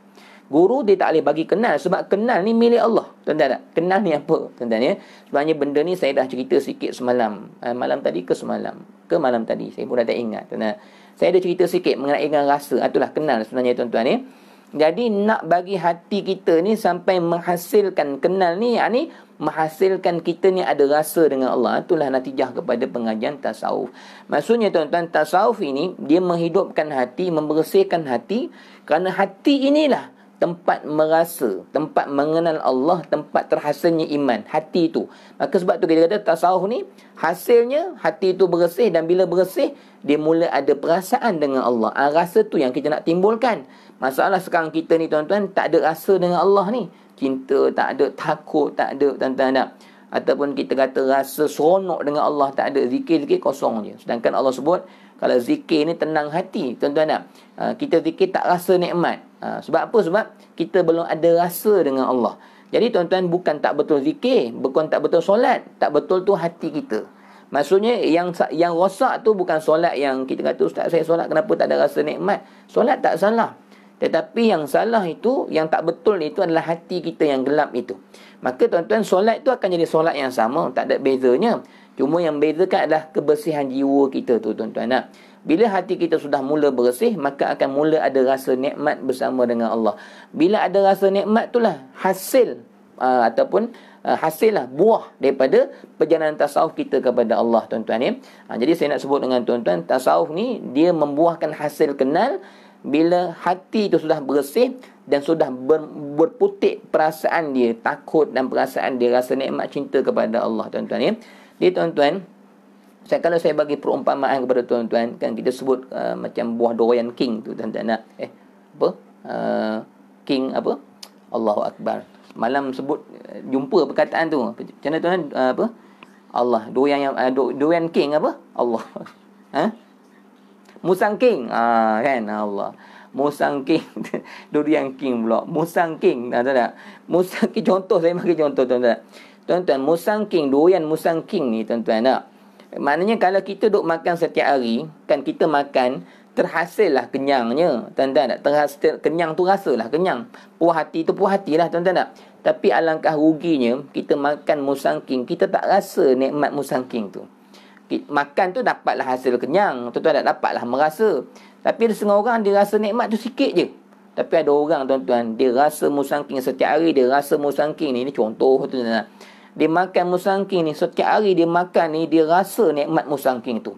Guru dia tak boleh bagi kenal sebab kenal ni milik Allah. Tuan-tuan tak? Kenal ni apa? Tuan-tuan ya. Sebenarnya benda ni saya dah cerita sikit semalam. Eh, malam tadi ke semalam? Ke malam tadi? Saya pun dah tak ingat. Tuan-tuan. Saya dah cerita sikit mengenai dengan rasa. Itulah kenal sebenarnya tuan-tuan ya. Jadi nak bagi hati kita ni sampai menghasilkan kenal ni yang ha, menghasilkan kita ni ada rasa dengan Allah itulah natijah kepada pengajian tasawuf. Maksudnya tuan-tuan tasawuf ini dia menghidupkan hati, membersihkan hati kerana hati inilah tempat merasa, tempat mengenal Allah, tempat terhasilnya iman, hati itu. Maka sebab tu kita kata tasawuf ni hasilnya hati itu bersih dan bila bersih dia mula ada perasaan dengan Allah. Ha, rasa tu yang kita nak timbulkan. Masalah sekarang kita ni tuan-tuan tak ada rasa dengan Allah ni. Cinta tak ada, takut tak ada tuan-tuan Ataupun kita kata rasa seronok dengan Allah tak ada. Zikir-zikir kosong je. Sedangkan Allah sebut kalau zikir ni tenang hati tuan-tuan nak. Ah, kita zikir tak rasa nikmat. Ah, sebab apa? Sebab kita belum ada rasa dengan Allah. Jadi tuan-tuan bukan tak betul zikir, bukan tak betul solat, tak betul tu hati kita. Maksudnya yang yang rosak tu bukan solat yang kita kata ustaz saya solat kenapa tak ada rasa nikmat. Solat tak salah. Tetapi yang salah itu, yang tak betul itu adalah hati kita yang gelap itu. Maka tuan-tuan, solat itu akan jadi solat yang sama. Tak ada bezanya. Cuma yang bezakan adalah kebersihan jiwa kita tu tuan-tuan. Nah, bila hati kita sudah mula bersih, maka akan mula ada rasa nikmat bersama dengan Allah. Bila ada rasa nikmat itulah hasil uh, ataupun uh, hasil lah buah daripada perjalanan tasawuf kita kepada Allah tuan-tuan. Ya. Ha, jadi saya nak sebut dengan tuan-tuan, tasawuf ni dia membuahkan hasil kenal bila hati itu sudah bersih dan sudah ber, berputik perasaan dia takut dan perasaan dia rasa nikmat cinta kepada Allah tuan-tuan ya. Jadi tuan-tuan saya kalau saya bagi perumpamaan kepada tuan-tuan kan kita sebut uh, macam buah durian king tu tuan-tuan nak eh apa uh, king apa Allahu akbar. Malam sebut uh, jumpa perkataan tu. Macam mana tuan uh, apa? Allah durian yang uh, durian king apa? Allah. Ha? Musang King. Ah kan ah, Allah. Musang King. Durian King pula. Musang King. Ah, tahu tak? Musang King contoh saya bagi contoh tuan-tuan. Tuan-tuan Musang King, durian Musang King ni tuan-tuan tak? Maknanya kalau kita duk makan setiap hari, kan kita makan lah kenyangnya. Tuan-tuan tak? Terhasil kenyang tu rasa lah kenyang. Puas hati tu puas lah tuan-tuan tak? Tapi alangkah ruginya kita makan musang king, kita tak rasa nikmat musang king tu makan tu dapatlah hasil kenyang. Tuan-tuan dapatlah merasa. Tapi ada setengah orang dia rasa nikmat tu sikit je. Tapi ada orang tuan-tuan dia rasa musangking setiap hari dia rasa musangking ni. Ini contoh tuan-tuan. Dia makan musangking ni setiap hari dia makan ni dia rasa nikmat musangking tu.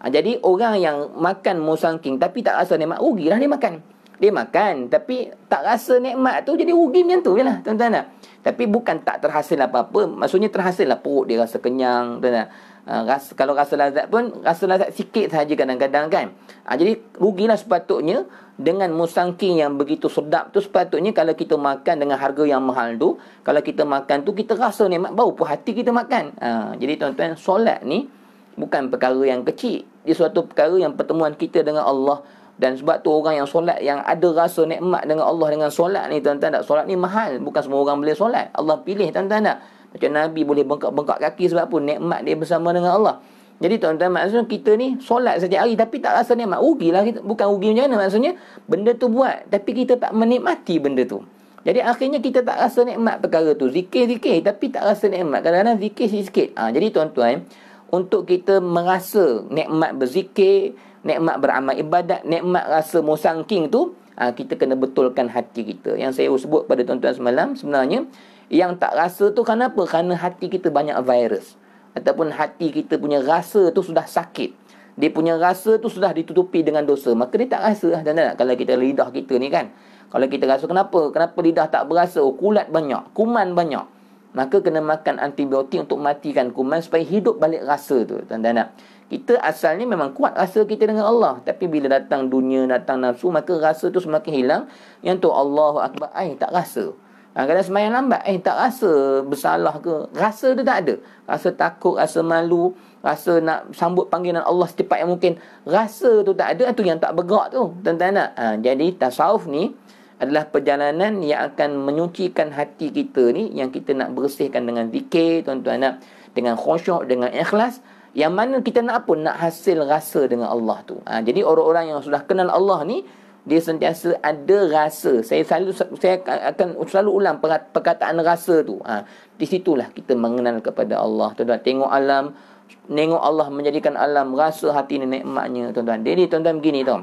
Ha, jadi orang yang makan musangking tapi tak rasa nikmat rugilah dia makan. Dia makan tapi tak rasa nikmat tu jadi rugi macam tu je lah tuan-tuan. Tapi bukan tak terhasil apa-apa. Maksudnya terhasil lah perut dia rasa kenyang tuan-tuan. Eh, ras, kalau rasa lazat pun rasa lazat sikit saja kadang-kadang kan. Ha, jadi rugilah sepatutnya dengan musangki yang begitu sedap tu sepatutnya kalau kita makan dengan harga yang mahal tu, kalau kita makan tu kita rasa nikmat bau puas hati kita makan. Ha, jadi tuan-tuan solat ni bukan perkara yang kecil. Dia suatu perkara yang pertemuan kita dengan Allah dan sebab tu orang yang solat yang ada rasa nikmat dengan Allah dengan solat ni tuan-tuan tak solat ni mahal bukan semua orang boleh solat Allah pilih tuan-tuan tak macam Nabi boleh bengkak-bengkak kaki sebab apa? Nikmat dia bersama dengan Allah. Jadi tuan-tuan maksudnya kita ni solat setiap hari tapi tak rasa nikmat. ugi kita. Bukan ugi macam mana maksudnya. Benda tu buat tapi kita tak menikmati benda tu. Jadi akhirnya kita tak rasa nikmat perkara tu. Zikir-zikir tapi tak rasa nikmat. Kadang-kadang zikir sikit-sikit. Ha, jadi tuan-tuan, untuk kita merasa nikmat berzikir, nikmat beramal ibadat, nikmat rasa musangking tu, ha, kita kena betulkan hati kita. Yang saya sebut pada tuan-tuan semalam sebenarnya, yang tak rasa tu kenapa? Kerana hati kita banyak virus. Ataupun hati kita punya rasa tu sudah sakit. Dia punya rasa tu sudah ditutupi dengan dosa. Maka dia tak rasa lah. Tanda kalau kita lidah kita ni kan. Kalau kita rasa kenapa? Kenapa lidah tak berasa? Oh, kulat banyak. Kuman banyak. Maka kena makan antibiotik untuk matikan kuman supaya hidup balik rasa tu. Tanda nak. Kita asalnya memang kuat rasa kita dengan Allah. Tapi bila datang dunia, datang nafsu, maka rasa tu semakin hilang. Yang tu Allahu Akbar, ay, tak rasa. Ha, kadang semayang lambat, eh tak rasa bersalah ke. Rasa tu tak ada. Rasa takut, rasa malu, rasa nak sambut panggilan Allah secepat yang mungkin. Rasa tu tak ada, tu yang tak bergerak tu. Tentang nak. Ha, jadi tasawuf ni adalah perjalanan yang akan menyucikan hati kita ni yang kita nak bersihkan dengan zikir, tuan-tuan nak. Dengan khusyuk, dengan ikhlas. Yang mana kita nak pun nak hasil rasa dengan Allah tu. Ha, jadi orang-orang yang sudah kenal Allah ni, dia sentiasa ada rasa. Saya selalu saya akan selalu ulang perkataan rasa tu. Ha, di situlah kita mengenal kepada Allah. Tuan-tuan tengok alam, tengok Allah menjadikan alam rasa hati ni nikmatnya tuan-tuan. Jadi tuan-tuan begini tau.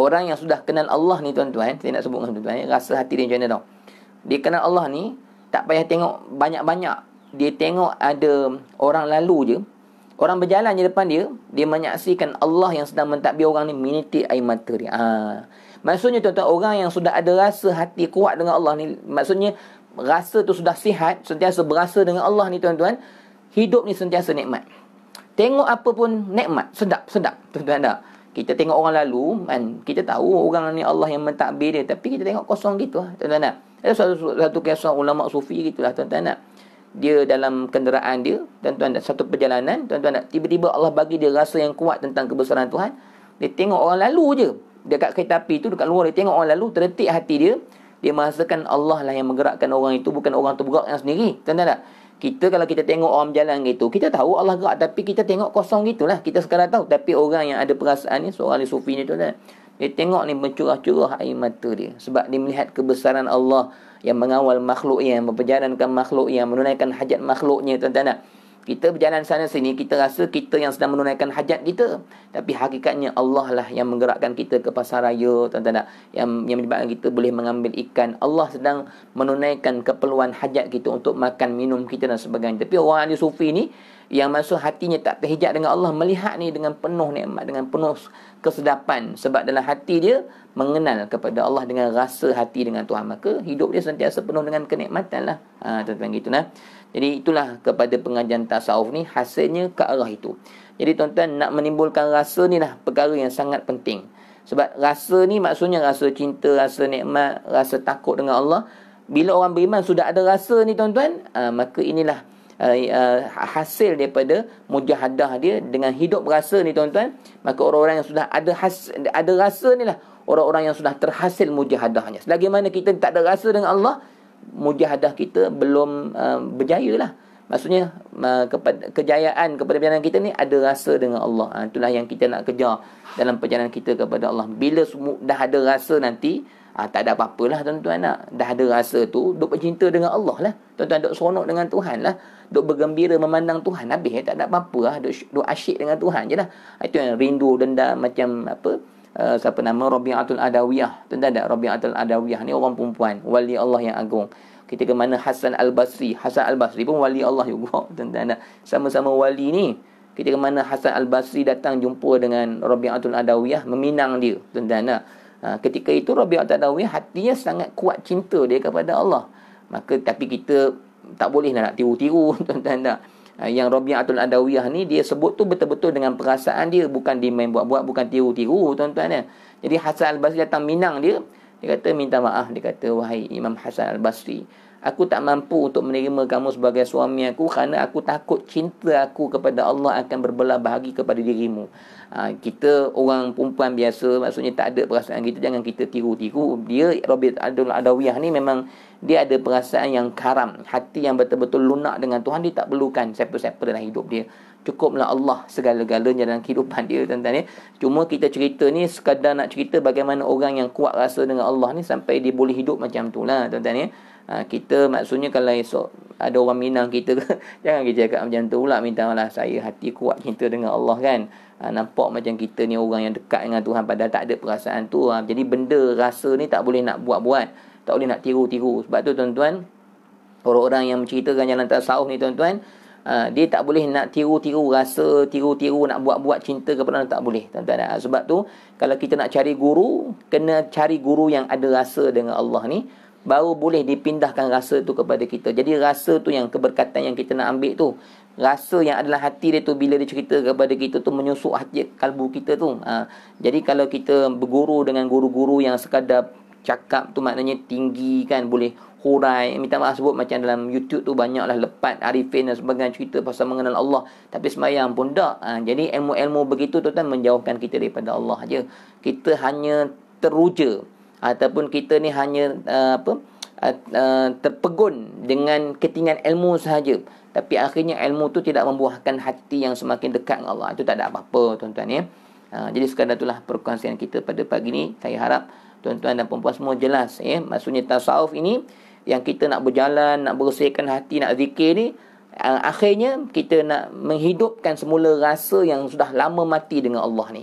Orang yang sudah kenal Allah ni tuan-tuan, saya nak sebut dengan tuan-tuan, eh, rasa hati dia macam mana tau. Dia kenal Allah ni, tak payah tengok banyak-banyak. Dia tengok ada orang lalu je, Orang berjalan di depan dia, dia menyaksikan Allah yang sedang mentadbir orang ni menitik air mata dia. Ha. Maksudnya tuan-tuan, orang yang sudah ada rasa hati kuat dengan Allah ni, maksudnya rasa tu sudah sihat, sentiasa berasa dengan Allah ni tuan-tuan, hidup ni sentiasa nikmat. Tengok apa pun nikmat, sedap, sedap tuan-tuan tak? Kita tengok orang lalu, kan? kita tahu orang ni Allah yang mentadbir dia, tapi kita tengok kosong gitu lah tuan-tuan tak? Ada satu, satu kisah ulama sufi gitulah tuan-tuan tak? dia dalam kenderaan dia tuan-tuan satu perjalanan tuan-tuan tiba-tiba Allah bagi dia rasa yang kuat tentang kebesaran Tuhan dia tengok orang lalu je dekat kereta api tu dekat luar dia tengok orang lalu terdetik hati dia dia merasakan Allah lah yang menggerakkan orang itu bukan orang tu bergerak yang sendiri tuan-tuan tak kita kalau kita tengok orang berjalan gitu kita tahu Allah gerak tapi kita tengok kosong gitulah kita sekarang tahu tapi orang yang ada perasaan ni seorang ni sufi ni tuan dia tengok ni mencurah-curah air mata dia sebab dia melihat kebesaran Allah yang mengawal makhluknya, yang memperjalankan makhluknya, yang menunaikan hajat makhluknya, tuan-tuan nak. Kita berjalan sana sini, kita rasa kita yang sedang menunaikan hajat kita. Tapi hakikatnya Allah lah yang menggerakkan kita ke pasar raya, tuan-tuan nak. Yang, yang menyebabkan kita boleh mengambil ikan. Allah sedang menunaikan keperluan hajat kita untuk makan, minum kita dan sebagainya. Tapi orang ahli sufi ni, yang maksud hatinya tak terhijab dengan Allah melihat ni dengan penuh nikmat dengan penuh kesedapan sebab dalam hati dia mengenal kepada Allah dengan rasa hati dengan Tuhan maka hidup dia sentiasa penuh dengan kenikmatan lah ha, tuan-tuan gitu nah jadi itulah kepada pengajian tasawuf ni hasilnya ke arah itu jadi tuan-tuan nak menimbulkan rasa ni lah perkara yang sangat penting sebab rasa ni maksudnya rasa cinta, rasa nikmat, rasa takut dengan Allah. Bila orang beriman sudah ada rasa ni tuan-tuan, uh, maka inilah uh, uh, hasil daripada mujahadah dia dengan hidup rasa ni tuan-tuan maka orang-orang yang sudah ada has, ada rasa ni lah orang-orang yang sudah terhasil mujahadahnya selagi mana kita tak ada rasa dengan Allah mujahadah kita belum uh, berjaya lah maksudnya uh, kepada, kejayaan kepada perjalanan kita ni ada rasa dengan Allah uh, itulah yang kita nak kejar dalam perjalanan kita kepada Allah bila dah ada rasa nanti Ha, tak ada apa-apalah tuan-tuan nak. Dah ada rasa tu, duk bercinta dengan Allah lah. Tuan-tuan duk seronok dengan Tuhan lah duk bergembira memandang Tuhan habis eh, tak ada apa-apa lah. duk, duk asyik dengan Tuhan je lah ah, itu yang rindu dendam macam apa uh, siapa nama Rabi'atul Adawiyah tuan-tuan tak Rabi'atul Adawiyah ni orang perempuan wali Allah yang agung kita ke mana Hasan Al-Basri Hasan Al-Basri pun wali Allah juga tuan-tuan tak sama-sama wali ni kita ke mana Hasan Al-Basri datang jumpa dengan Rabi'atul Adawiyah meminang dia tuan-tuan tak Ha, ah, ketika itu Rabi'ah Tadawiyah hatinya sangat kuat cinta dia kepada Allah. Maka tapi kita tak boleh nak tiru-tiru tuan-tuan tak. Ah, yang Rabi'atul Adawiyah ni dia sebut tu betul-betul dengan perasaan dia bukan dia main buat-buat bukan tiru-tiru tuan-tuan ya. Jadi Hasan Al-Basri datang minang dia dia kata minta maaf dia kata wahai Imam Hasan Al-Basri aku tak mampu untuk menerima kamu sebagai suami aku kerana aku takut cinta aku kepada Allah akan berbelah bahagi kepada dirimu. Ha, kita orang perempuan biasa maksudnya tak ada perasaan gitu jangan kita tiru-tiru. Dia Rabi'atul Adawiyah ni memang dia ada perasaan yang karam hati yang betul-betul lunak dengan Tuhan dia tak perlukan siapa-siapa dalam hidup dia cukuplah Allah segala-galanya dalam kehidupan dia tuan-tuan ya cuma kita cerita ni sekadar nak cerita bagaimana orang yang kuat rasa dengan Allah ni sampai dia boleh hidup macam tu lah tuan-tuan ya ha, kita maksudnya kalau esok ada orang minang kita ke jangan kita cakap macam tu pula minta lah saya hati kuat cinta dengan Allah kan ha, nampak macam kita ni orang yang dekat dengan Tuhan padahal tak ada perasaan tu ha. jadi benda rasa ni tak boleh nak buat-buat tak boleh nak tiru-tiru sebab tu tuan-tuan orang-orang yang menceritakan jalan tasawuf ni tuan-tuan uh, dia tak boleh nak tiru-tiru rasa tiru-tiru nak buat-buat cinta kepada orang tak boleh tuan-tuan uh, sebab tu kalau kita nak cari guru kena cari guru yang ada rasa dengan Allah ni baru boleh dipindahkan rasa tu kepada kita jadi rasa tu yang keberkatan yang kita nak ambil tu rasa yang adalah hati dia tu bila dia cerita kepada kita tu menyusuk hati kalbu kita tu ha. jadi kalau kita berguru dengan guru-guru yang sekadar cakap tu maknanya tinggi kan boleh hurai minta maaf sebut macam dalam YouTube tu banyaklah lepat arifin dan sebagainya cerita pasal mengenal Allah tapi semayang pun tak ha, jadi ilmu-ilmu begitu tu kan menjauhkan kita daripada Allah aja kita hanya teruja ataupun kita ni hanya uh, apa uh, uh terpegun dengan ketingan ilmu sahaja tapi akhirnya ilmu tu tidak membuahkan hati yang semakin dekat dengan Allah itu tak ada apa-apa tuan-tuan ya uh, jadi sekadar itulah perkongsian kita pada pagi ini saya harap tuan-tuan dan perempuan semua jelas ya maksudnya tasawuf ini yang kita nak berjalan nak bersihkan hati nak zikir ni eh, akhirnya kita nak menghidupkan semula rasa yang sudah lama mati dengan Allah ni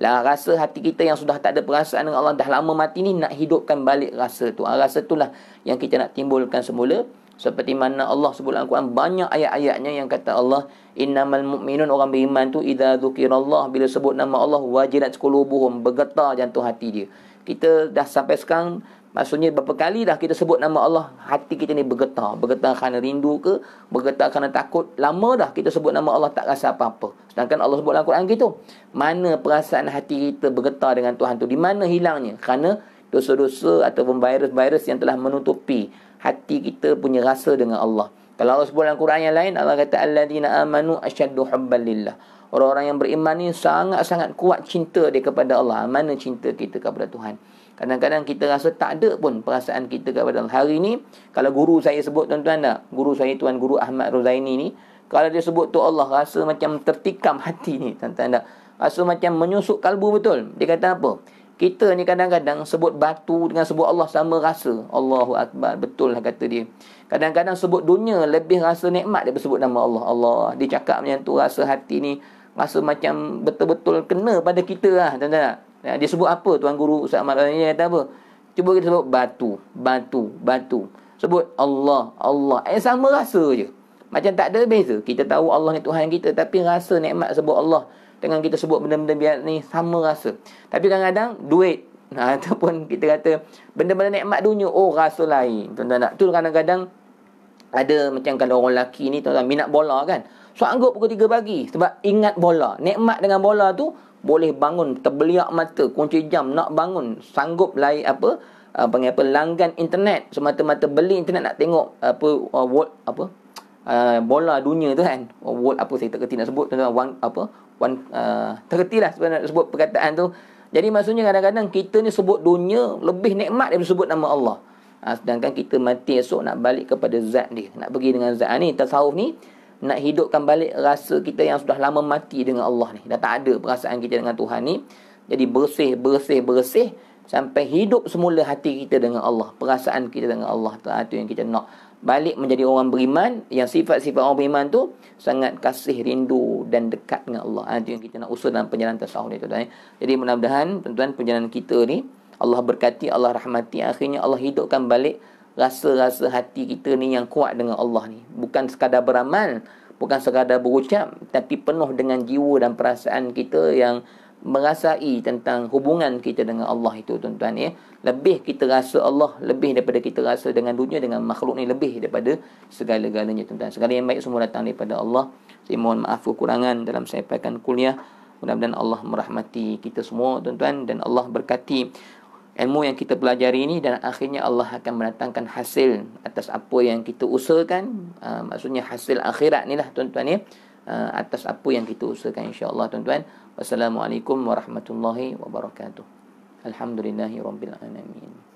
lah rasa hati kita yang sudah tak ada perasaan dengan Allah dah lama mati ni nak hidupkan balik rasa tu ah, rasa itulah yang kita nak timbulkan semula seperti mana Allah sebut dalam Quran banyak ayat-ayatnya yang kata Allah innamal mu'minun orang beriman tu idza dzukirallah bila sebut nama Allah wajilat qulubuhum bergetar jantung hati dia kita dah sampai sekarang Maksudnya berapa kali dah kita sebut nama Allah Hati kita ni bergetar Bergetar kerana rindu ke Bergetar kerana takut Lama dah kita sebut nama Allah tak rasa apa-apa Sedangkan Allah sebut dalam Quran kita Mana perasaan hati kita bergetar dengan Tuhan tu Di mana hilangnya Kerana dosa-dosa ataupun virus-virus yang telah menutupi Hati kita punya rasa dengan Allah Kalau Allah sebut dalam Quran yang lain Allah kata Alladina amanu asyaddu hubbalillah Orang-orang yang beriman ni sangat-sangat kuat cinta dia kepada Allah. Mana cinta kita kepada Tuhan. Kadang-kadang kita rasa tak ada pun perasaan kita kepada Allah. Hari ni, kalau guru saya sebut tuan-tuan tak? Guru saya tuan guru Ahmad Ruzaini ni. Kalau dia sebut tu Allah, rasa macam tertikam hati ni tuan-tuan tak? Rasa macam menyusuk kalbu betul. Dia kata apa? Kita ni kadang-kadang sebut batu dengan sebut Allah sama rasa. Allahu Akbar. Betul lah kata dia. Kadang-kadang sebut dunia lebih rasa nikmat daripada sebut nama Allah. Allah. Dia cakap macam tu rasa hati ni rasa macam betul-betul kena pada kita lah tuan-tuan. Ya, dia sebut apa tuan guru Ustaz Maulana kata apa? Cuba kita sebut batu, batu, batu. Sebut Allah, Allah. Eh sama rasa je. Macam tak ada beza. Kita tahu Allah ni Tuhan kita tapi rasa nikmat sebut Allah dengan kita sebut benda-benda biasa ni sama rasa. Tapi kadang-kadang duit nah, ha, ataupun kita kata benda-benda nikmat dunia oh rasa lain. Tuan-tuan nak tu kadang-kadang ada macam kalau orang lelaki ni tuan-tuan minat bola kan sanggup pukul 3 pagi sebab ingat bola. Nikmat dengan bola tu boleh bangun terbeliak mata kunci jam nak bangun sanggup lay apa uh, panggil apa langgan internet semata-mata beli internet nak tengok apa uh, world apa uh, bola dunia tu kan oh, world apa saya tak nak sebut tuan-tuan one apa one uh, terketilah sebenarnya nak sebut perkataan tu jadi maksudnya kadang-kadang kita ni sebut dunia lebih nikmat daripada sebut nama Allah. Ha, sedangkan kita mati esok nak balik kepada zat dia. Nak pergi dengan zat. ni tasawuf ni nak hidupkan balik rasa kita yang sudah lama mati dengan Allah ni. Dah tak ada perasaan kita dengan Tuhan ni. Jadi bersih, bersih, bersih sampai hidup semula hati kita dengan Allah. Perasaan kita dengan Allah tu itu ha, yang kita nak balik menjadi orang beriman yang sifat-sifat orang beriman tu sangat kasih rindu dan dekat dengan Allah. Ha, itu yang kita nak usul dalam perjalanan tasawuf itu. tuan eh. Jadi mudah-mudahan tuan-tuan perjalanan kita ni Allah berkati, Allah rahmati, akhirnya Allah hidupkan balik rasa-rasa hati kita ni yang kuat dengan Allah ni. Bukan sekadar beramal, bukan sekadar berucap, tapi penuh dengan jiwa dan perasaan kita yang merasai tentang hubungan kita dengan Allah itu tuan-tuan ya. Lebih kita rasa Allah, lebih daripada kita rasa dengan dunia, dengan makhluk ni, lebih daripada segala-galanya tuan-tuan. Segala yang baik semua datang daripada Allah. Saya mohon maaf kekurangan dalam saya paikan kuliah. Mudah-mudahan Allah merahmati kita semua tuan-tuan dan Allah berkati ilmu yang kita pelajari ini dan akhirnya Allah akan mendatangkan hasil atas apa yang kita usahakan uh, maksudnya hasil akhirat inilah tuan-tuan ya uh, atas apa yang kita usahakan insya-Allah tuan-tuan wassalamualaikum warahmatullahi wabarakatuh alhamdulillahirabbil alamin